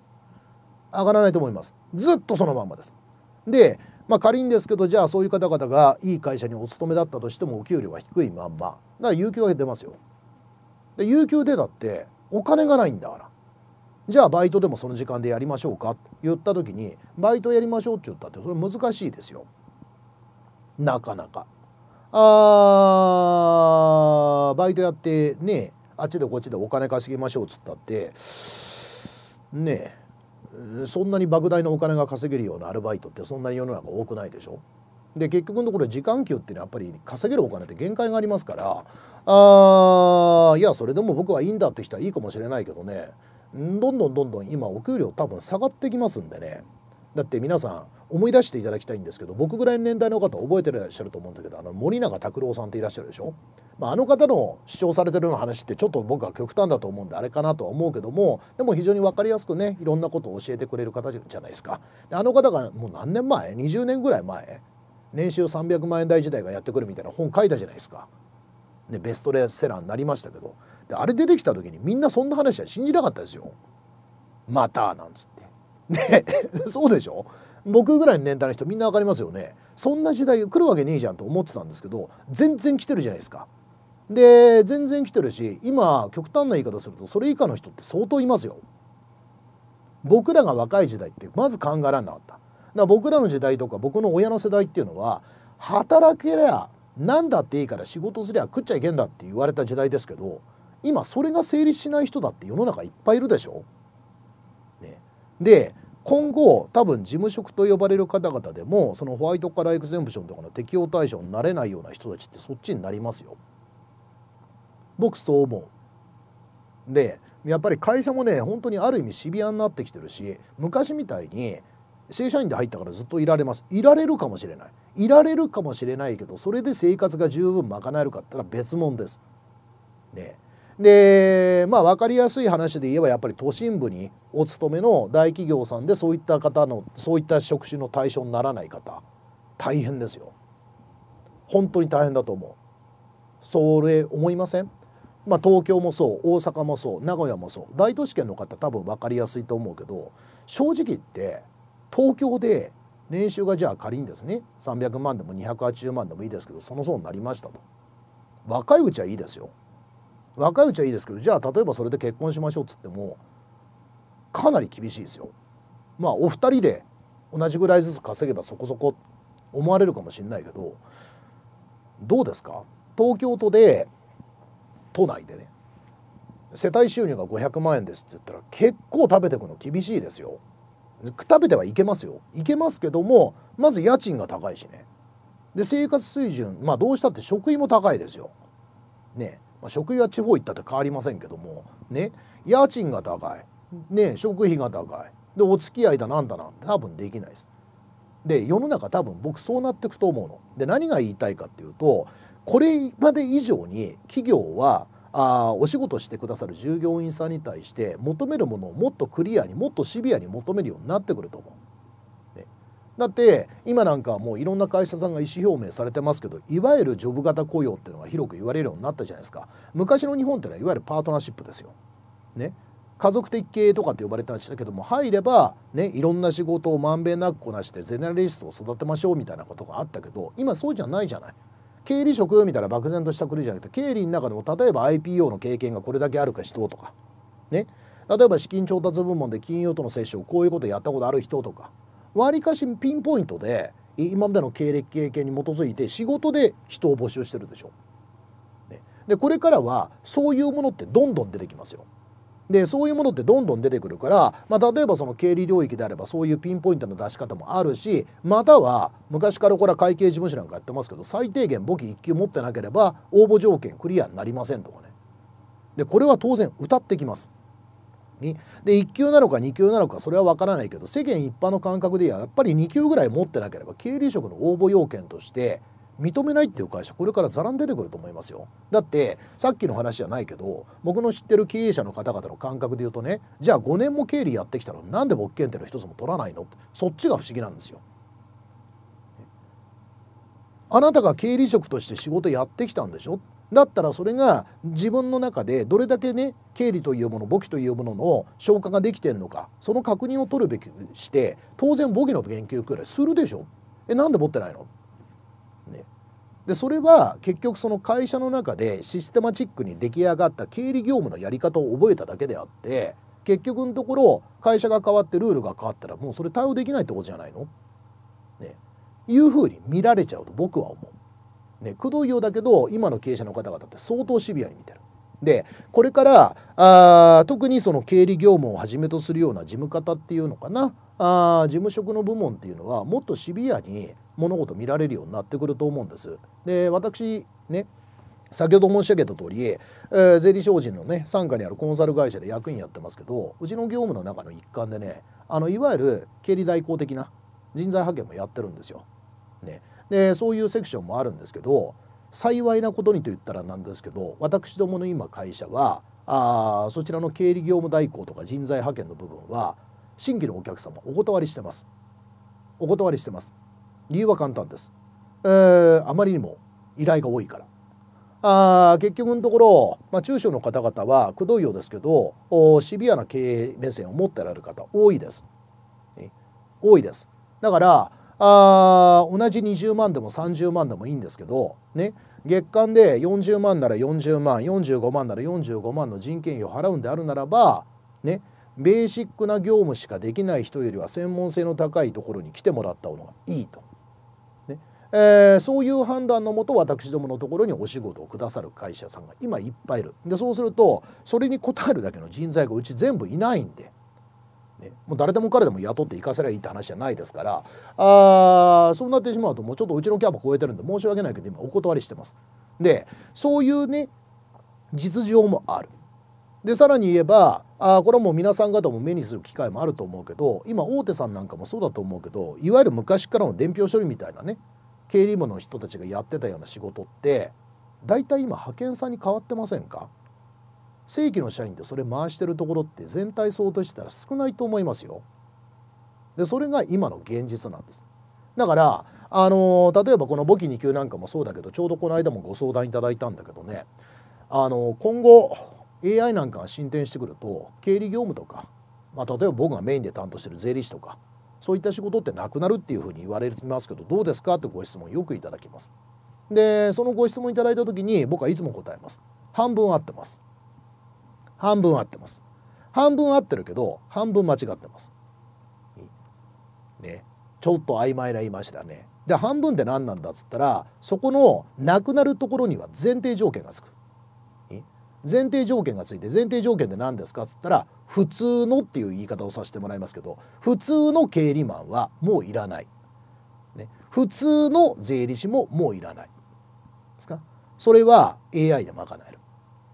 上がらないと思います。ずっとそのまんまです。でまあ、仮にですけどじゃあそういう方々がいい会社にお勤めだったとしてもお給料は低いまんまだから有給は出ますよで有給でだってお金がないんだからじゃあバイトでもその時間でやりましょうかと言った時にバイトやりましょうって言ったってそれ難しいですよなかなかあーバイトやってねあっちでこっちでお金稼ぎましょうっつったってねえそんなに莫大なお金が稼げるようなアルバイトってそんなに世の中多くないでしょで結局のところ時間給っていうのはやっぱり稼げるお金って限界がありますからあいやそれでも僕はいいんだって人はいいかもしれないけどねどんどんどんどん今お給料多分下がってきますんでねだって皆さん思い出していただきたいんですけど僕ぐらいの年代の方覚えてらっしゃると思うんだけどあの森永卓郎さんっていらっしゃるでしょ、まあ、あの方の主張されてるような話ってちょっと僕は極端だと思うんであれかなとは思うけどもでも非常に分かりやすくねいろんなことを教えてくれる方じゃないですかであの方がもう何年前20年ぐらい前年収300万円台時代がやってくるみたいな本書いたじゃないですか、ね、ベストレセラーになりましたけどであれ出てきた時にみんなそんな話は信じなかったですよまたなんつってね そうでしょ僕ぐらいの年代の人みんな分かりますよねそんな時代来るわけねえじゃんと思ってたんですけど全然来てるじゃないですか。で全然来てるし今極端な言い方するとそれ以下の人って相当いますよ。僕らが若い時代ってまず考えられなかった。だから僕らの時代とか僕の親の世代っていうのは働けりゃ何だっていいから仕事すりゃ食っちゃいけんだって言われた時代ですけど今それが成立しない人だって世の中いっぱいいるでしょ。ね、で今後多分事務職と呼ばれる方々でもそのホワイトカラーエクゼンプションとかの適用対象になれないような人たちってそっちになりますよ。僕そう思う。でやっぱり会社もね本当にある意味シビアになってきてるし昔みたいに正社員で入ったからずっといられますいられるかもしれないいられるかもしれないけどそれで生活が十分賄えるかったら別物です。ねでまあ分かりやすい話で言えばやっぱり都心部にお勤めの大企業さんでそういった方のそういった職種の対象にならない方大変ですよ本当に大変だと思うそれ思いませんまあ東京もそう大阪もそう名古屋もそう大都市圏の方多分分かりやすいと思うけど正直言って東京で年収がじゃあ仮にですね300万でも280万でもいいですけどその層になりましたと若いうちはいいですよ若いうちはいいですけどじゃあ例えばそれで結婚しましょうっつってもかなり厳しいですよ。まあお二人で同じぐらいずつ稼げばそこそこ思われるかもしれないけどどうですか東京都で都内でね世帯収入が500万円ですって言ったら結構食べてくの厳しいですよ。食べてはいけますよ。いけますけどもまず家賃が高いしね。で生活水準まあどうしたって食費も高いですよ。ねまあ、食費は地方行ったって変わりませんけどもね家賃が高い、ね、食費が高いでお付き合いだなんだな多分できないです。で世の中多分僕そうなっていくと思うの。で何が言いたいかっていうとこれまで以上に企業はあお仕事してくださる従業員さんに対して求めるものをもっとクリアにもっとシビアに求めるようになってくると思う。だって今なんかはもういろんな会社さんが意思表明されてますけどいわゆるジョブ型雇用っていうのが広く言われるようになったじゃないですか昔の日本っていうのはいわゆるパートナーシップですよ。ね家族的経営とかって呼ばれてましたけども入れば、ね、いろんな仕事をまんべんなくこなしてゼネラリストを育てましょうみたいなことがあったけど今そうじゃないじゃない。経理職みたいな漠然とした国じゃなくて経理の中でも例えば IPO の経験がこれだけあるか人とかね例えば資金調達部門で金融との接触をこういうことやったことある人とかわりかしピンポイントで今までの経歴経験に基づいて仕事で人を募集してるでしょ。でこれからはそういうものってどんどん出てきますよ。でそういうものってどんどん出てくるから、まあ、例えばその経理領域であればそういうピンポイントの出し方もあるしまたは昔からこれは会計事務所なんかやってますけど最低限簿記1級持ってなければ応募条件クリアになりませんとかねでこれは当然歌ってきます。にで1級なのか2級なのかそれは分からないけど世間一般の感覚ではやっぱり2級ぐらい持ってなければ経理職の応募要件として認めないっていう会社これからざらん出てくると思いますよだってさっきの話じゃないけど僕の知ってる経営者の方々の感覚で言うとねじゃあ5年も経理やってきたの何なんで僕検定の一つも取らないのってそっちが不思議なんですよ。あなたが経理職として仕事やってきたんでしょだったらそれが自分の中でどれだけね経理というもの簿記というものの消化ができているのかその確認を取るべきして当然簿記の研究くらいするでしょえなんで持ってないの、ね、でそれは結局その会社の中でシステマチックに出来上がった経理業務のやり方を覚えただけであって結局のところ会社が変わってルールが変わったらもうそれ対応できないってことじゃないの、ね、いうふうに見られちゃうと僕は思う。ね、工藤業だけど今の経営者の方々って相当シビアに見てる。でこれからあ特にその経理業務をはじめとするような事務方っていうのかなあ事務職の部門っていうのはもっとシビアに物事見られるようになってくると思うんです。で私ね先ほど申し上げた通り、えー、税理士法人のね傘下にあるコンサル会社で役員やってますけどうちの業務の中の一環でねあのいわゆる経理代行的な人材派遣もやってるんですよ。ね、でそういうセクションもあるんですけど幸いなことにと言ったらなんですけど私どもの今会社はあそちらの経理業務代行とか人材派遣の部分は新規のお客様お断りしてますお断りしてます理由は簡単です、えー、あまりにも依頼が多いからあ結局のところ、まあ、中小の方々はくどいようですけどシビアな経営目線を持ってられる方多いです多いですだからあ同じ20万でも30万でもいいんですけど、ね、月間で40万なら40万45万なら45万の人件費を払うんであるならば、ね、ベーシックな業務しかできない人よりは専門性の高いところに来てもらった方がいいと、ねえー、そういう判断のもと私どものところにお仕事をくださる会社さんが今いっぱいいるでそうするとそれに応えるだけの人材がうち全部いないんで。もう誰でも彼でも雇って行かせりゃいいって話じゃないですからあそうなってしまうともうちょっとうちのキャンプ超えてるんで申し訳ないけど今お断りしてます。でそういうね実情もある。でさらに言えばあこれはもう皆さん方も目にする機会もあると思うけど今大手さんなんかもそうだと思うけどいわゆる昔からの伝票処理みたいなね経理部の人たちがやってたような仕事って大体今派遣さんに変わってませんか正規の社員でそれ回してるところって全体総としたら少ないと思いますよ。でそれが今の現実なんです。だからあの例えばこの簿記2級なんかもそうだけどちょうどこの間もご相談いただいたんだけどねあの今後 AI なんかが進展してくると経理業務とか、まあ、例えば僕がメインで担当してる税理士とかそういった仕事ってなくなるっていうふうに言われますけどどうですかってご質問よくいただきます。でそのご質問いただいた時に僕はいつも答えます。半分合ってます。半分合ってます。半分合ってるけど、半分間違ってます。ね。ちょっと曖昧な言い回しだね。で、半分って何なんだっつったら、そこのなくなるところには前提条件がつく。前提条件がついて前提条件で何ですかっつったら普通のっていう言い方をさせてもらいますけど普通の経理マンはもういらない、ね、普通の税理士ももういらないですかそれは AI で賄える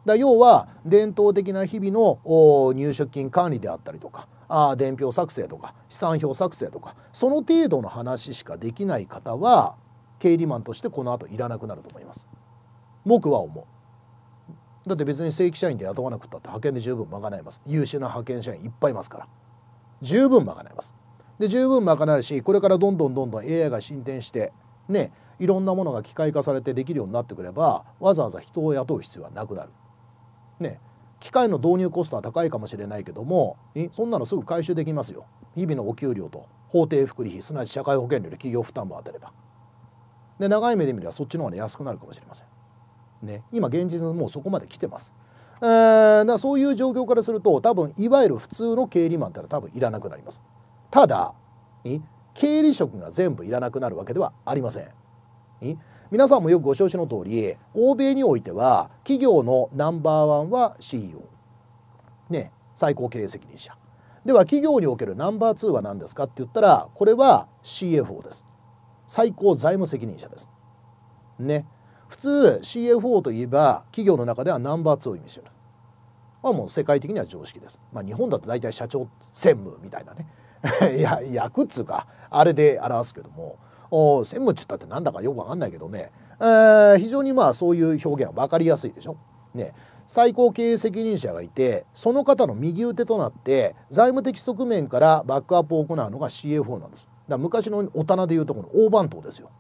だ要は伝統的な日々の入出金管理であったりとかあ伝票作成とか資産表作成とかその程度の話しかできない方は経理マンとしてこの後いらなくなると思います。僕は思う。だって別に正規社員で雇わなくたって派遣で十分賄えます。優秀な派遣社員いっぱいいますから。十分賄えます。で十分賄えるしこれからどんどんどんどん AI が進展してねいろんなものが機械化されてできるようになってくればわざわざ人を雇う必要はなくなる。ね機械の導入コストは高いかもしれないけどもそんなのすぐ回収できますよ日々のお給料と法定福利費すなわち社会保険料で企業負担も当てればで長い目で見ればそっちの方が、ね、安くなるかもしれませんね今現実もうそこまで来てますえー、だそういう状況からすると多分いわゆる普通の経理マンってのは多分いらなくなりますただ経理職が全部いらなくなるわけではありません皆さんもよくご承知の通り欧米においては企業のナンバーワンは CEO、ね、最高経営責任者では企業におけるナンバーツーは何ですかって言ったらこれは CFO です最高財務責任者ですね普通 CFO といえば企業の中ではナンバーーを意味するまあもう世界的には常識です、まあ、日本だと大体社長専務みたいなね いや役っつうかあれで表すけどもお千文ちったってなんだかよくわかんないけどね、えー、非常にまあそういう表現は分かりやすいでしょ。ね、最高経営責任者がいてその方の右腕となって財務的側面からバックアップを行うのが CFO なんです。だ昔のお棚でいうとこの大番頭ですよ。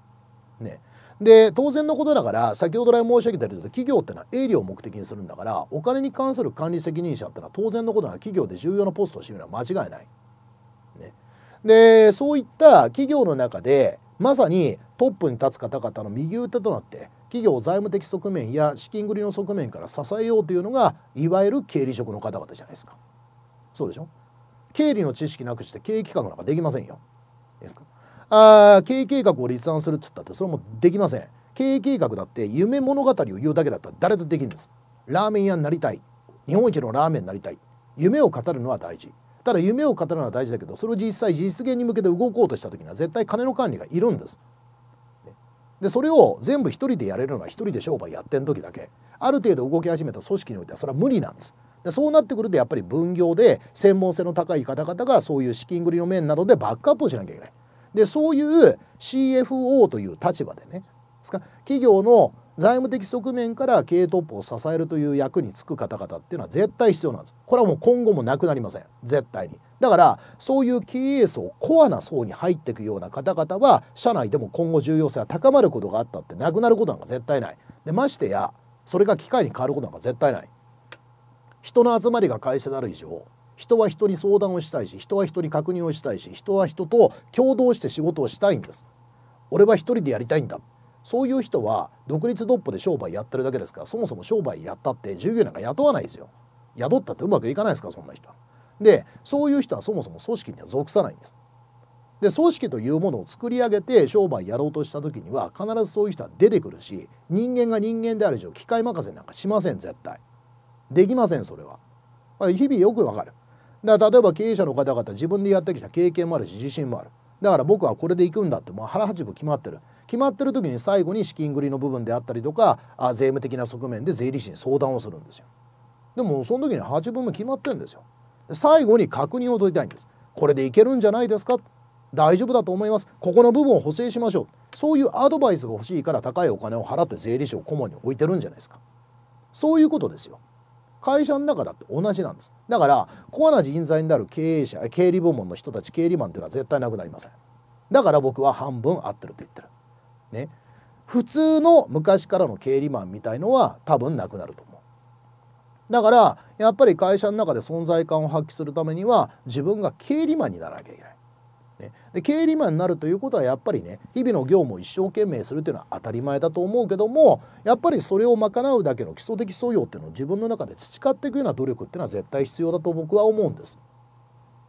ね、で当然のことながら先ほど来申し上げたように企業ってのは営利を目的にするんだからお金に関する管理責任者ってのは当然のことなら企業で重要なポストを占めるのは間違いない。ね、でそういった企業の中でまさにトップに立つ方々の右腕となって企業財務的側面や資金繰りの側面から支えようというのがいわゆる経理職の方々じゃないですかそうでしょ経理の知識なくして経営企画なんかできませんよですかあ経営計画を立案するっつったってそれもできません経営計画だって夢物語を言うだけだったら誰とできるんですラーメン屋になりたい日本一のラーメンになりたい夢を語るのは大事ただ夢を語るのは大事だけどそれを実際実現に向けて動こうとした時には絶対金の管理がいるんです。でそれを全部一人でやれるのは一人で商売やってる時だけある程度動き始めた組織においてはそれは無理なんです。でそうなってくるとやっぱり分業で専門性の高い方々がそういう資金繰りの面などでバックアップをしなきゃいけない。でそういう CFO という立場でねですか企業の財務的側面から経営トップを支えるという役に就く方々っていうのは絶対必要なんですこれはもう今後もなくなりません絶対にだからそういう経営層コアな層に入っていくような方々は社内でも今後重要性は高まることがあったってなくなることなんか絶対ないでましてやそれが機械に変わることなんか絶対ない人の集まりが会社である以上人は人に相談をしたいし人は人に確認をしたいし人は人と共同して仕事をしたいんです俺は一人でやりたいんだそういう人は独立独歩で商売やってるだけですからそもそも商売やったって従業員なんか雇わないですよ雇ったってうまくいかないですかそんな人でそういう人はそもそも組織には属さないんですで組織というものを作り上げて商売やろうとした時には必ずそういう人は出てくるし人間が人間である以上機械任せなんかしません絶対できませんそれは日々よくわかるだから例えば経営者の方々自分でやってきた経験もあるし自信もあるだから僕はこれで行くんだってもう腹八分決まってる決まってる時に最後に資金繰りの部分であったりとかあ税務的な側面で税理士に相談をするんですよでもその時に8分目決まってるんですよ最後に確認を取りたいんですこれでいけるんじゃないですか大丈夫だと思いますここの部分を補正しましょうそういうアドバイスが欲しいから高いお金を払って税理士を顧問に置いてるんじゃないですかそういうことですよ会社の中だって同じなんですだからコアな人材になる経営者経理部門の人たち経理マンっていうのは絶対なくなりませんだから僕は半分合ってると言ってるね普通の昔からの経理マンみたいのは多分なくなると思うだからやっぱり会社の中で存在感を発揮するためには自分が経理マンにならなきゃいけないね、で経理マンになるということはやっぱりね日々の業務を一生懸命するというのは当たり前だと思うけどもやっぱりそれを賄うだけの基礎的素養っていうのを自分の中で培っていくような努力っていうのは絶対必要だと僕は思うんです。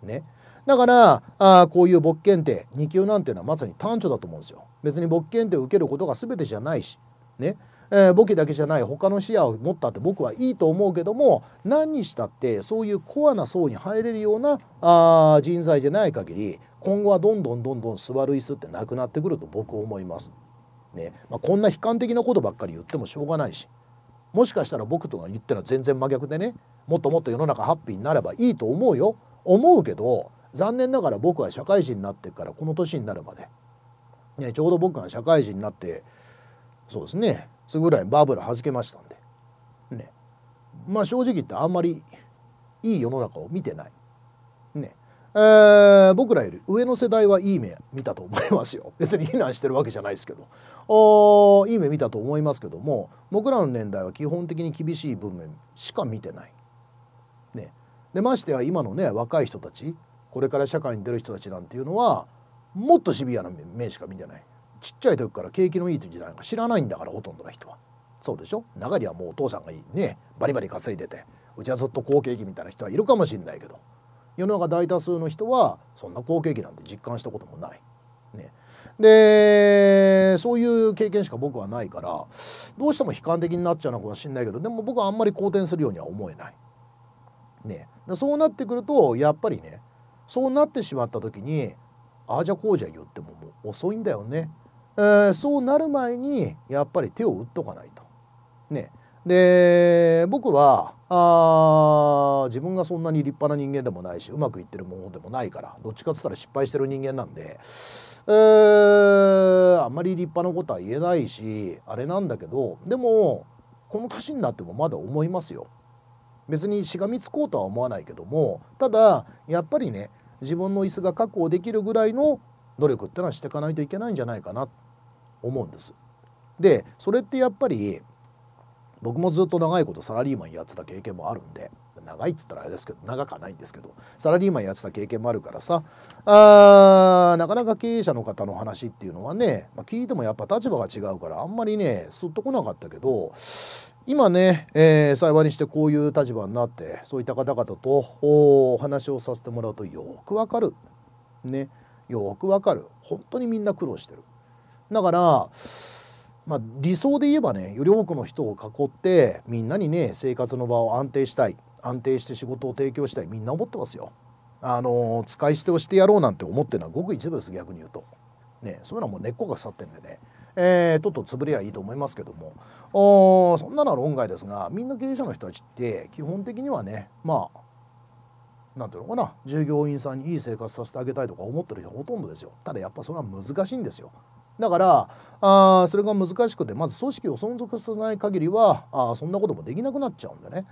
ね、だからあこういう簿記検定2級なんていうのはまさに短所だと思うんですよ。別に簿記検定を受けることが全てじゃないし、ねえー、簿記だけじゃない他の視野を持ったって僕はいいと思うけども何にしたってそういうコアな層に入れるようなあ人材じゃない限り今後はどんどんどんどん座る椅子ってなくなってくると僕思います。ねまあ、こんな悲観的なことばっかり言ってもしょうがないしもしかしたら僕との言ってるのは全然真逆でねもっともっと世の中ハッピーになればいいと思うよ思うけど残念ながら僕は社会人になってからこの年になるまで、ね、ちょうど僕が社会人になってそうですねすぐらいバブルはじけましたんで、ね、まあ正直言ってあんまりいい世の中を見てない。ねえー、僕らより上の世代はいい目見たと思いますよ 別に避難してるわけじゃないですけどおいい目見たと思いますけども僕らの年代は基本的に厳しい文面しか見てない。ね、でましてや今のね若い人たちこれから社会に出る人たちなんていうのはもっとシビアな面しか見てないちっちゃい時から景気のいい時代なんか知らないんだからほとんどの人はそうでしょ中にはもうお父さんがいいねバリバリ稼いでてうちはずっと好景気みたいな人はいるかもしんないけど。世の中大多数の人はそんな好景気なんて実感したこともない。ね、でそういう経験しか僕はないからどうしても悲観的になっちゃうのかもしれないけどでも僕はあんまり好転するようには思えない。ね、そうなってくるとやっぱりねそうなってしまった時にああじゃこうじゃ言ってももう遅いんだよね、えー、そうなる前にやっぱり手を打っとかないと。ねで僕はあ自分がそんなに立派な人間でもないしうまくいってるものでもないからどっちかっつったら失敗してる人間なんで、えー、あんまり立派なことは言えないしあれなんだけどでもこの年になってもまだ思いますよ。別にしがみつこうとは思わないけどもただやっぱりね自分の椅子が確保できるぐらいの努力ってのはしていかないといけないんじゃないかな思うんです。でそれってやっぱり僕もずっと長いことサラリーマンやってた経験もあるんで長いっつったらあれですけど長くはないんですけどサラリーマンやってた経験もあるからさあーなかなか経営者の方の話っていうのはね、まあ、聞いてもやっぱ立場が違うからあんまりねすっとこなかったけど今ね、えー、幸いにしてこういう立場になってそういった方々とお話をさせてもらうとよくわかるねよくわかる本当にみんな苦労してるだからまあ、理想で言えばねより多くの人を囲ってみんなにね生活の場を安定したい安定して仕事を提供したいみんな思ってますよ。あの使い捨てをしてやろうなんて思ってるのはごく一部です逆に言うと。ね、そういうのはもう根っこが腐ってんでね、えー、ちょっと潰れりゃいいと思いますけどもおそんなのは論外ですがみんな経営者の人たちって基本的にはねまあ何ていうのかな従業員さんにいい生活させてあげたいとか思ってる人ほとんどですよただやっぱそれは難しいんですよだからあそれが難しくてまず組織を存続させない限りはあそんなこともできなくなっちゃうんだねだか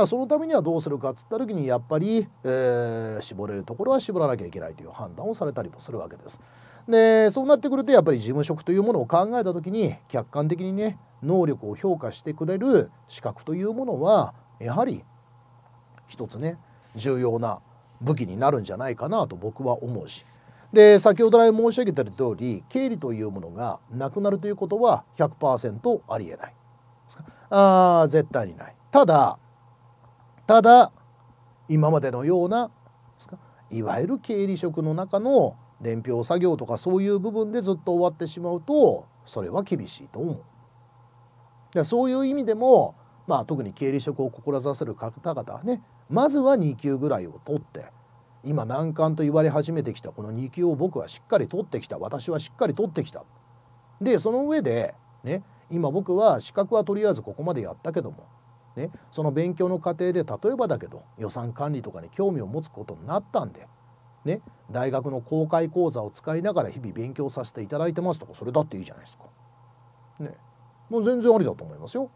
らそのためにはどうするかっつった時にやっぱり、えー、絞れるところは絞らなきゃいけないという判断をされたりもするわけです。でそうなってくるとやっぱり事務職というものを考えた時に客観的にね能力を評価してくれる資格というものはやはり一つね重要な武器になるんじゃないかなと僕は思うしで先ほど来申し上げている通り経理というものがなくなるということは100%ありえないあ絶対にないただただ今までのようないわゆる経理職の中の伝票作業とかそういう部分でずっと終わってしまうとそれは厳しいと思うそういう意味でも、まあ、特に経理職を志せる方々はねまずは2級ぐらいを取って今難関と言われ始めてきたこの2級を僕はしっかり取ってきた私はしっかり取ってきたでその上でね今僕は資格はとりあえずここまでやったけども、ね、その勉強の過程で例えばだけど予算管理とかに興味を持つことになったんで、ね、大学の公開講座を使いながら日々勉強させていただいてますとかそれだっていいじゃないですか。ね、もう全然ありだと思いますよ。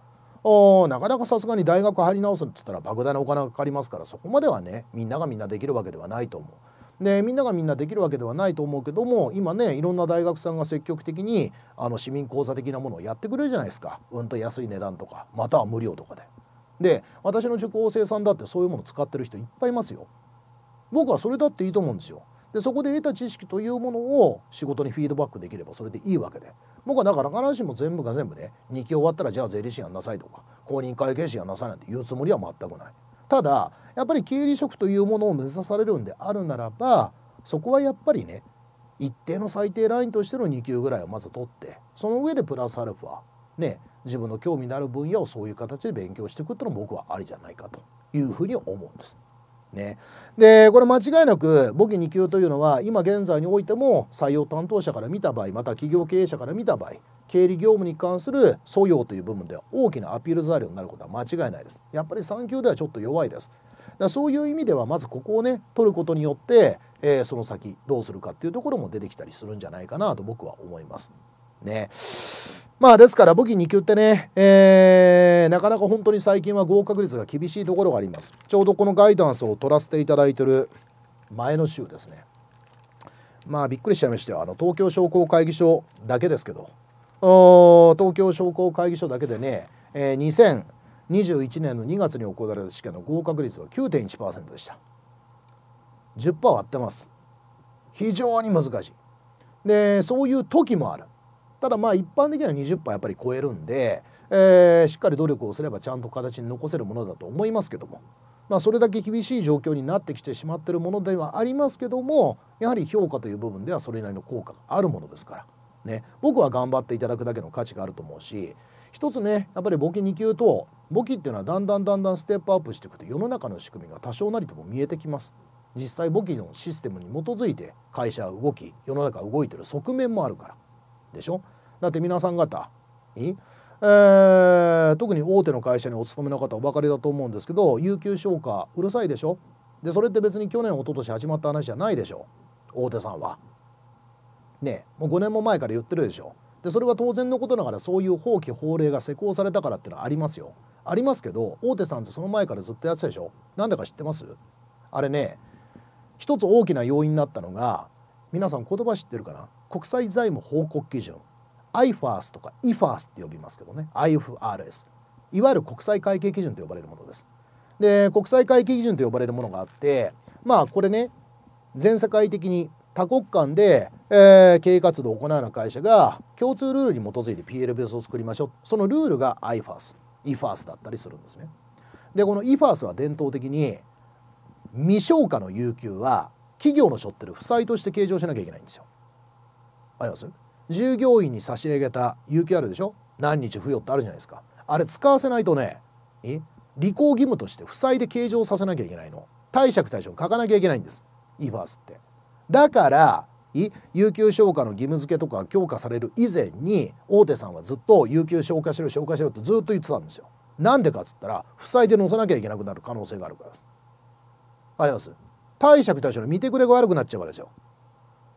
おなかなかさすがに大学入り直すって言ったら莫大なお金がかかりますからそこまではねみんながみんなできるわけではないと思う。でみんながみんなできるわけではないと思うけども今ねいろんな大学さんが積極的にあの市民講座的なものをやってくれるじゃないですかうんと安い値段とかまたは無料とかで。で私の受講生さんだってそういうもの使ってる人いっぱいいますよ。僕はそれだっていいと思うんですよ。でそこで得た知識というものを仕事にフィードバックできればそれでいいわけで僕はだから必ずしも全部が全部ね2期終わったらじゃあ税理士やんなさいとか公認会計士やんなさいなんて言うつもりは全くないただやっぱり経理職というものを目指されるんであるならばそこはやっぱりね一定の最低ラインとしての2級ぐらいをまず取ってその上でプラスアルファね自分の興味のある分野をそういう形で勉強していくっていうのも僕はありじゃないかというふうに思うんです。ね、でこれ間違いなく簿記2級というのは今現在においても採用担当者から見た場合また企業経営者から見た場合経理業務に関する素養という部分では大きなアピール材料になることは間違いないです。やっぱり3級ではちょっと弱いです。だそういう意味ではまずここをね取ることによって、えー、その先どうするかっていうところも出てきたりするんじゃないかなと僕は思います。ね。まあですから簿記2級ってね、えー、なかなか本当に最近は合格率が厳しいところがあります。ちょうどこのガイダンスを取らせていただいてる前の週ですね。まあびっくりしちゃいましたよ。あの東京商工会議所だけですけど、東京商工会議所だけでね、えー、2021年の2月に行われた試験の合格率は9.1%でした。10%割ってます。非常に難しい。でそういう時もある。ただまあ一般的には20%やっぱり超えるんで、えー、しっかり努力をすればちゃんと形に残せるものだと思いますけども、まあ、それだけ厳しい状況になってきてしまってるものではありますけどもやはり評価という部分ではそれなりの効果があるものですから、ね、僕は頑張っていただくだけの価値があると思うし一つねやっぱり簿記2級と簿記っていうのはだんだんだんだんステップアップしていくと世の中の仕組みが多少なりとも見えてきます。実際簿記のシステムに基づいて会社は動き世の中動いてる側面もあるから。でしょだって皆さん方えー、特に大手の会社にお勤めの方お分かりだと思うんですけど有給消化うるさいでしょでそれって別に去年一昨年始まった話じゃないでしょ大手さんは。ねもう5年も前から言ってるでしょ。でそれは当然のことながらそういう法規法令が施行されたからっていうのはありますよ。ありますけど大手さんってその前からずっとやってたでしょ。なんだか知ってますあれね一つ大きな要因になったのが皆さん言葉知ってるかな国際財務報告基準 IFRS とか IFRS って呼びますけどね IFRS いわゆる国際会計基準と呼ばれるものですで国際会計基準と呼ばれるものがあってまあこれね全世界的に多国間で、えー、経営活動を行うような会社が共通ルールに基づいて p l ースを作りましょうそのルールが IFAS、IFAS だったりするんですね。でこの IFAS は伝統的に未消化の有給は企業の書ってる負債として計上しなきゃいけないんですよ。あります従業員に差し上げた有給あるでしょ何日付与ってあるじゃないですか。あれ使わせないとね履行義務として負債で計上させなきゃいけないの。貸借対象書かなきゃいけないんです。イバースって。だから有給消化の義務付けとか強化される以前に大手さんはずっと有給消化しろ消化しろとずっと言ってたんですよ。なんでかっつったら負債で載せなきゃいけなくなる可能性があるからです。あります貸借対象の見てくれが悪くなっちゃうからですよ。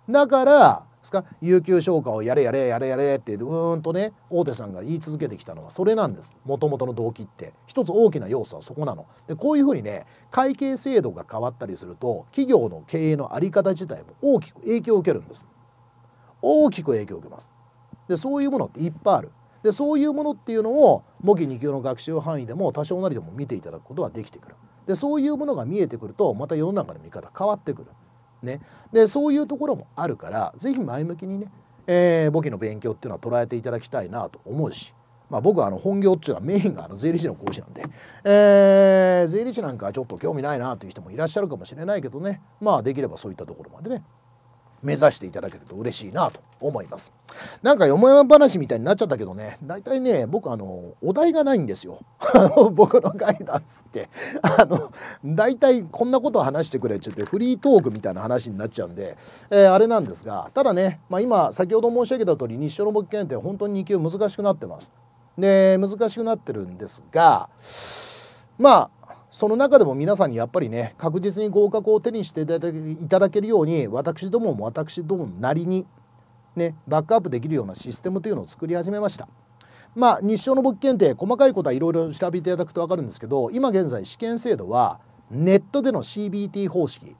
だからですか有給消化をやれやれやれやれってうーんとね大手さんが言い続けてきたのはそれなんですもともとの動機って一つ大きな要素はそこなのでこういうふうにね会計制度が変わったりすると企業の経営の在り方自体も大きく影響を受けるんです大きく影響を受けますでそういうものっていっぱいあるでそういうものっていうのを模擬2級の学習範囲でも多少なりでも見ていただくことはできてくる。でそういうものが見えてくるとまた世の中の見方変わってくる。ね、でそういうところもあるから是非前向きにね、えー、簿記の勉強っていうのは捉えていただきたいなと思うし、まあ、僕はあの本業っていうのはメインがあの税理士の講師なんで、えー、税理士なんかはちょっと興味ないなという人もいらっしゃるかもしれないけどねまあできればそういったところまでね目指していただけると嬉しいなと思います。なんかよもやま話みたいになっちゃったけどね、大体ね、僕あの、お題がないんですよ。僕のガイダンスって。あの、大体こんなことを話してくれって言ってフリートークみたいな話になっちゃうんで、えー、あれなんですが、ただね、まあ、今、先ほど申し上げた通り、日照の簿記検定本当に2級難しくなってます。で、難しくなってるんですが、まあ、その中でも皆さんにやっぱりね確実に合格を手にしていただけるように私どもも私どもなりにねバックアップできるようなシステムというのを作り始めました。まあ、日照の物件って細かいことはいろいろ調べていただくと分かるんですけど今現在試験制度はネットでの CBT 方式、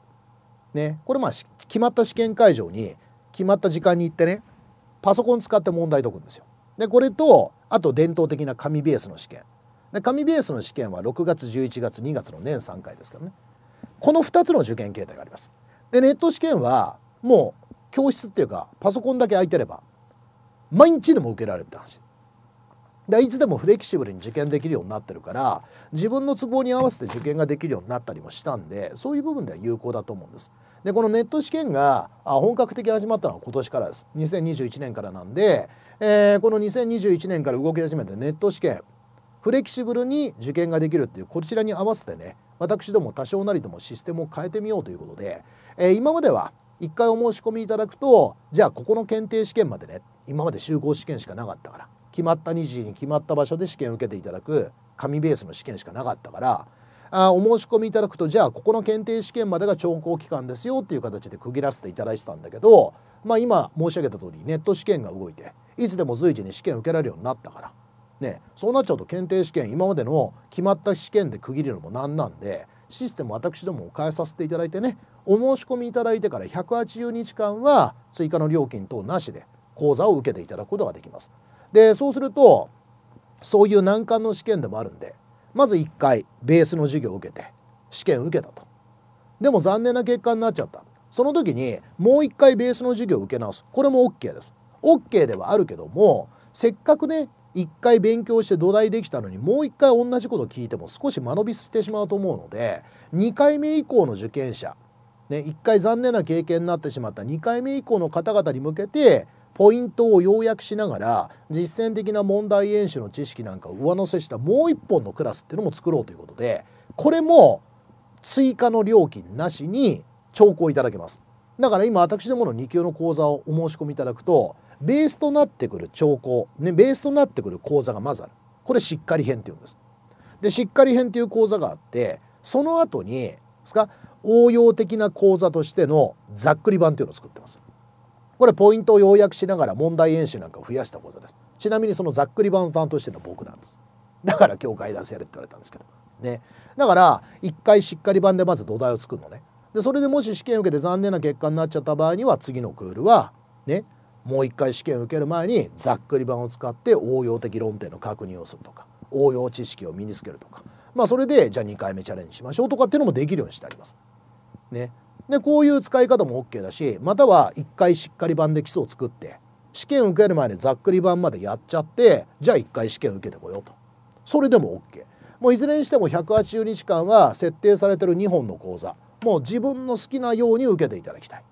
ね、これまあ決まった試験会場に決まった時間に行ってねパソコン使って問題解くんですよ。でこれとあと伝統的な紙ベースの試験で紙ベースの試験は6月11月2月の年3回ですけどねこの2つの受験形態がありますでネット試験はもう教室っていうかパソコンだけ空いてれば毎日でも受けられるって話でいつでもフレキシブルに受験できるようになってるから自分の都合に合わせて受験ができるようになったりもしたんでそういう部分では有効だと思うんです。でこのネット試験があ本格的に始まったのは今年からです2021年からなんで、えー、この2021年から動き始めてネット試験フレキシブルに受験ができるっていうこちらに合わせてね私ども多少なりともシステムを変えてみようということで、えー、今までは1回お申し込みいただくとじゃあここの検定試験までね今まで就航試験しかなかったから決まった日時に決まった場所で試験を受けていただく紙ベースの試験しかなかったからあお申し込みいただくとじゃあここの検定試験までが調考期間ですよっていう形で区切らせていただいてたんだけど、まあ、今申し上げた通りネット試験が動いていつでも随時に試験受けられるようになったからね、そうなっちゃうと検定試験今までの決まった試験で区切るのもなんなんでシステム私どもを変えさせていただいてねお申し込みいただいてから180日間は追加の料金等なしで講座を受けていただくことができます。でそうするとそういう難関の試験でもあるんでまず1回ベースの授業を受けて試験を受けたと。でも残念な結果になっちゃった。その時にもう1回ベースの授業を受け直す。これも OK です。OK ではあるけどもせっかくね一回勉強して土台できたのにもう一回同じこと聞いても少し間延びしてしまうと思うので2回目以降の受験者、ね、1回残念な経験になってしまった2回目以降の方々に向けてポイントを要約しながら実践的な問題演習の知識なんかを上乗せしたもう一本のクラスっていうのも作ろうということでこれも追加の料金なしに聴講いただけます。だから今私どもの2級の講座をお申し込みいただくとベースとなってくる兆候、ね、ベースとなってくる講座がまずある。これしっかり編っていうんです。で、しっかり編っていう講座があって、その後に、ですか、応用的な講座としてのざっくり版っていうのを作ってます。これポイントを要約しながら問題演習なんかを増やした講座です。ちなみにそのざっくり版を担当してるのは僕なんです。だから今日ガイダンスやれって言われたんですけど。ね。だから一回しっかり版でまず土台を作るのね。で、それでもし試験を受けて残念な結果になっちゃった場合には次のクールはね、もう一回試験を受ける前にざっくり版を使って応用的論点の確認をするとか応用知識を身につけるとか、まあ、それでじゃあ2回目チャレンジしましょうとかっていうのもできるようにしてあります。ね、でこういう使い方も OK だしまたは1回しっかり版で基礎を作って試験受ける前にざっくり版までやっちゃってじゃあ1回試験受けてこようとそれでも OK もういずれにしても180日間は設定されてる2本の講座もう自分の好きなように受けていただきたい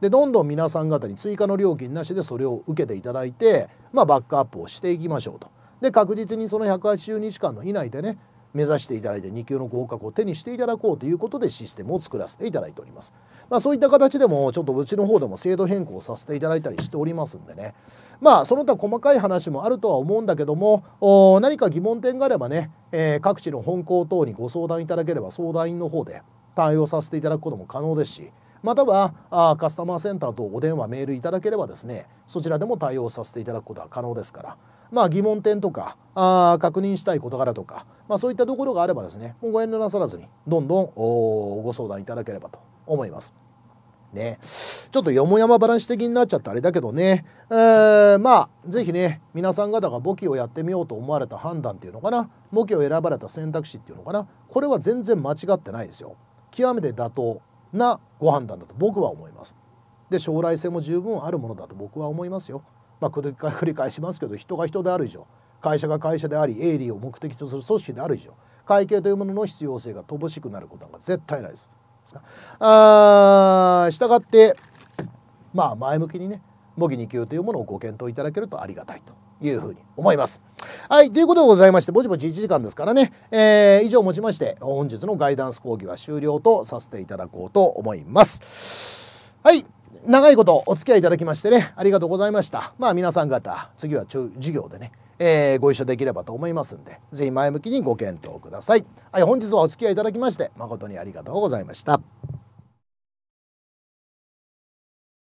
でどんどん皆さん方に追加の料金なしでそれを受けていただいて、まあ、バックアップをしていきましょうと。で確実にその180日間の以内でね目指していただいて2級の合格を手にしていただこうということでシステムを作らせていただいております。まあ、そういった形でもちょっとうちの方でも制度変更させていただいたりしておりますんでねまあその他細かい話もあるとは思うんだけども何か疑問点があればね、えー、各地の本校等にご相談いただければ相談員の方で対応させていただくことも可能ですしまたはあカスタマーセンターとお電話メールいただければですねそちらでも対応させていただくことは可能ですから、まあ、疑問点とかあ確認したい事柄とか、まあ、そういったところがあればですねご遠慮なさらずにどんどんご相談いただければと思います。ね、ちょっとよもやま話的になっちゃってあれだけどね、えー、まあ是非ね皆さん方が簿記をやってみようと思われた判断っていうのかな簿記を選ばれた選択肢っていうのかなこれは全然間違ってないですよ極めて妥当なご判断だと僕は思います。で将来性も十分あるものだと僕は思いますよ。まあ、繰り返しますけど人が人である以上会社が会社であり営利を目的とする組織である以上会計というものの必要性が乏しくなることが絶対ないです。ですあしたがってまあ前向きにね模擬2級というものをご検討いただけるとありがたいというふうに思います。はい、ということでございまして、ぼちぼち1時間ですからね、えー、以上をもちまして、本日のガイダンス講義は終了とさせていただこうと思います。はい、長いことお付き合いいただきましてね、ありがとうございました。まあ皆さん方、次は授業でね、えー、ご一緒できればと思いますんで、是非前向きにご検討ください。はい、本日はお付き合いいただきまして、誠にありがとうございました。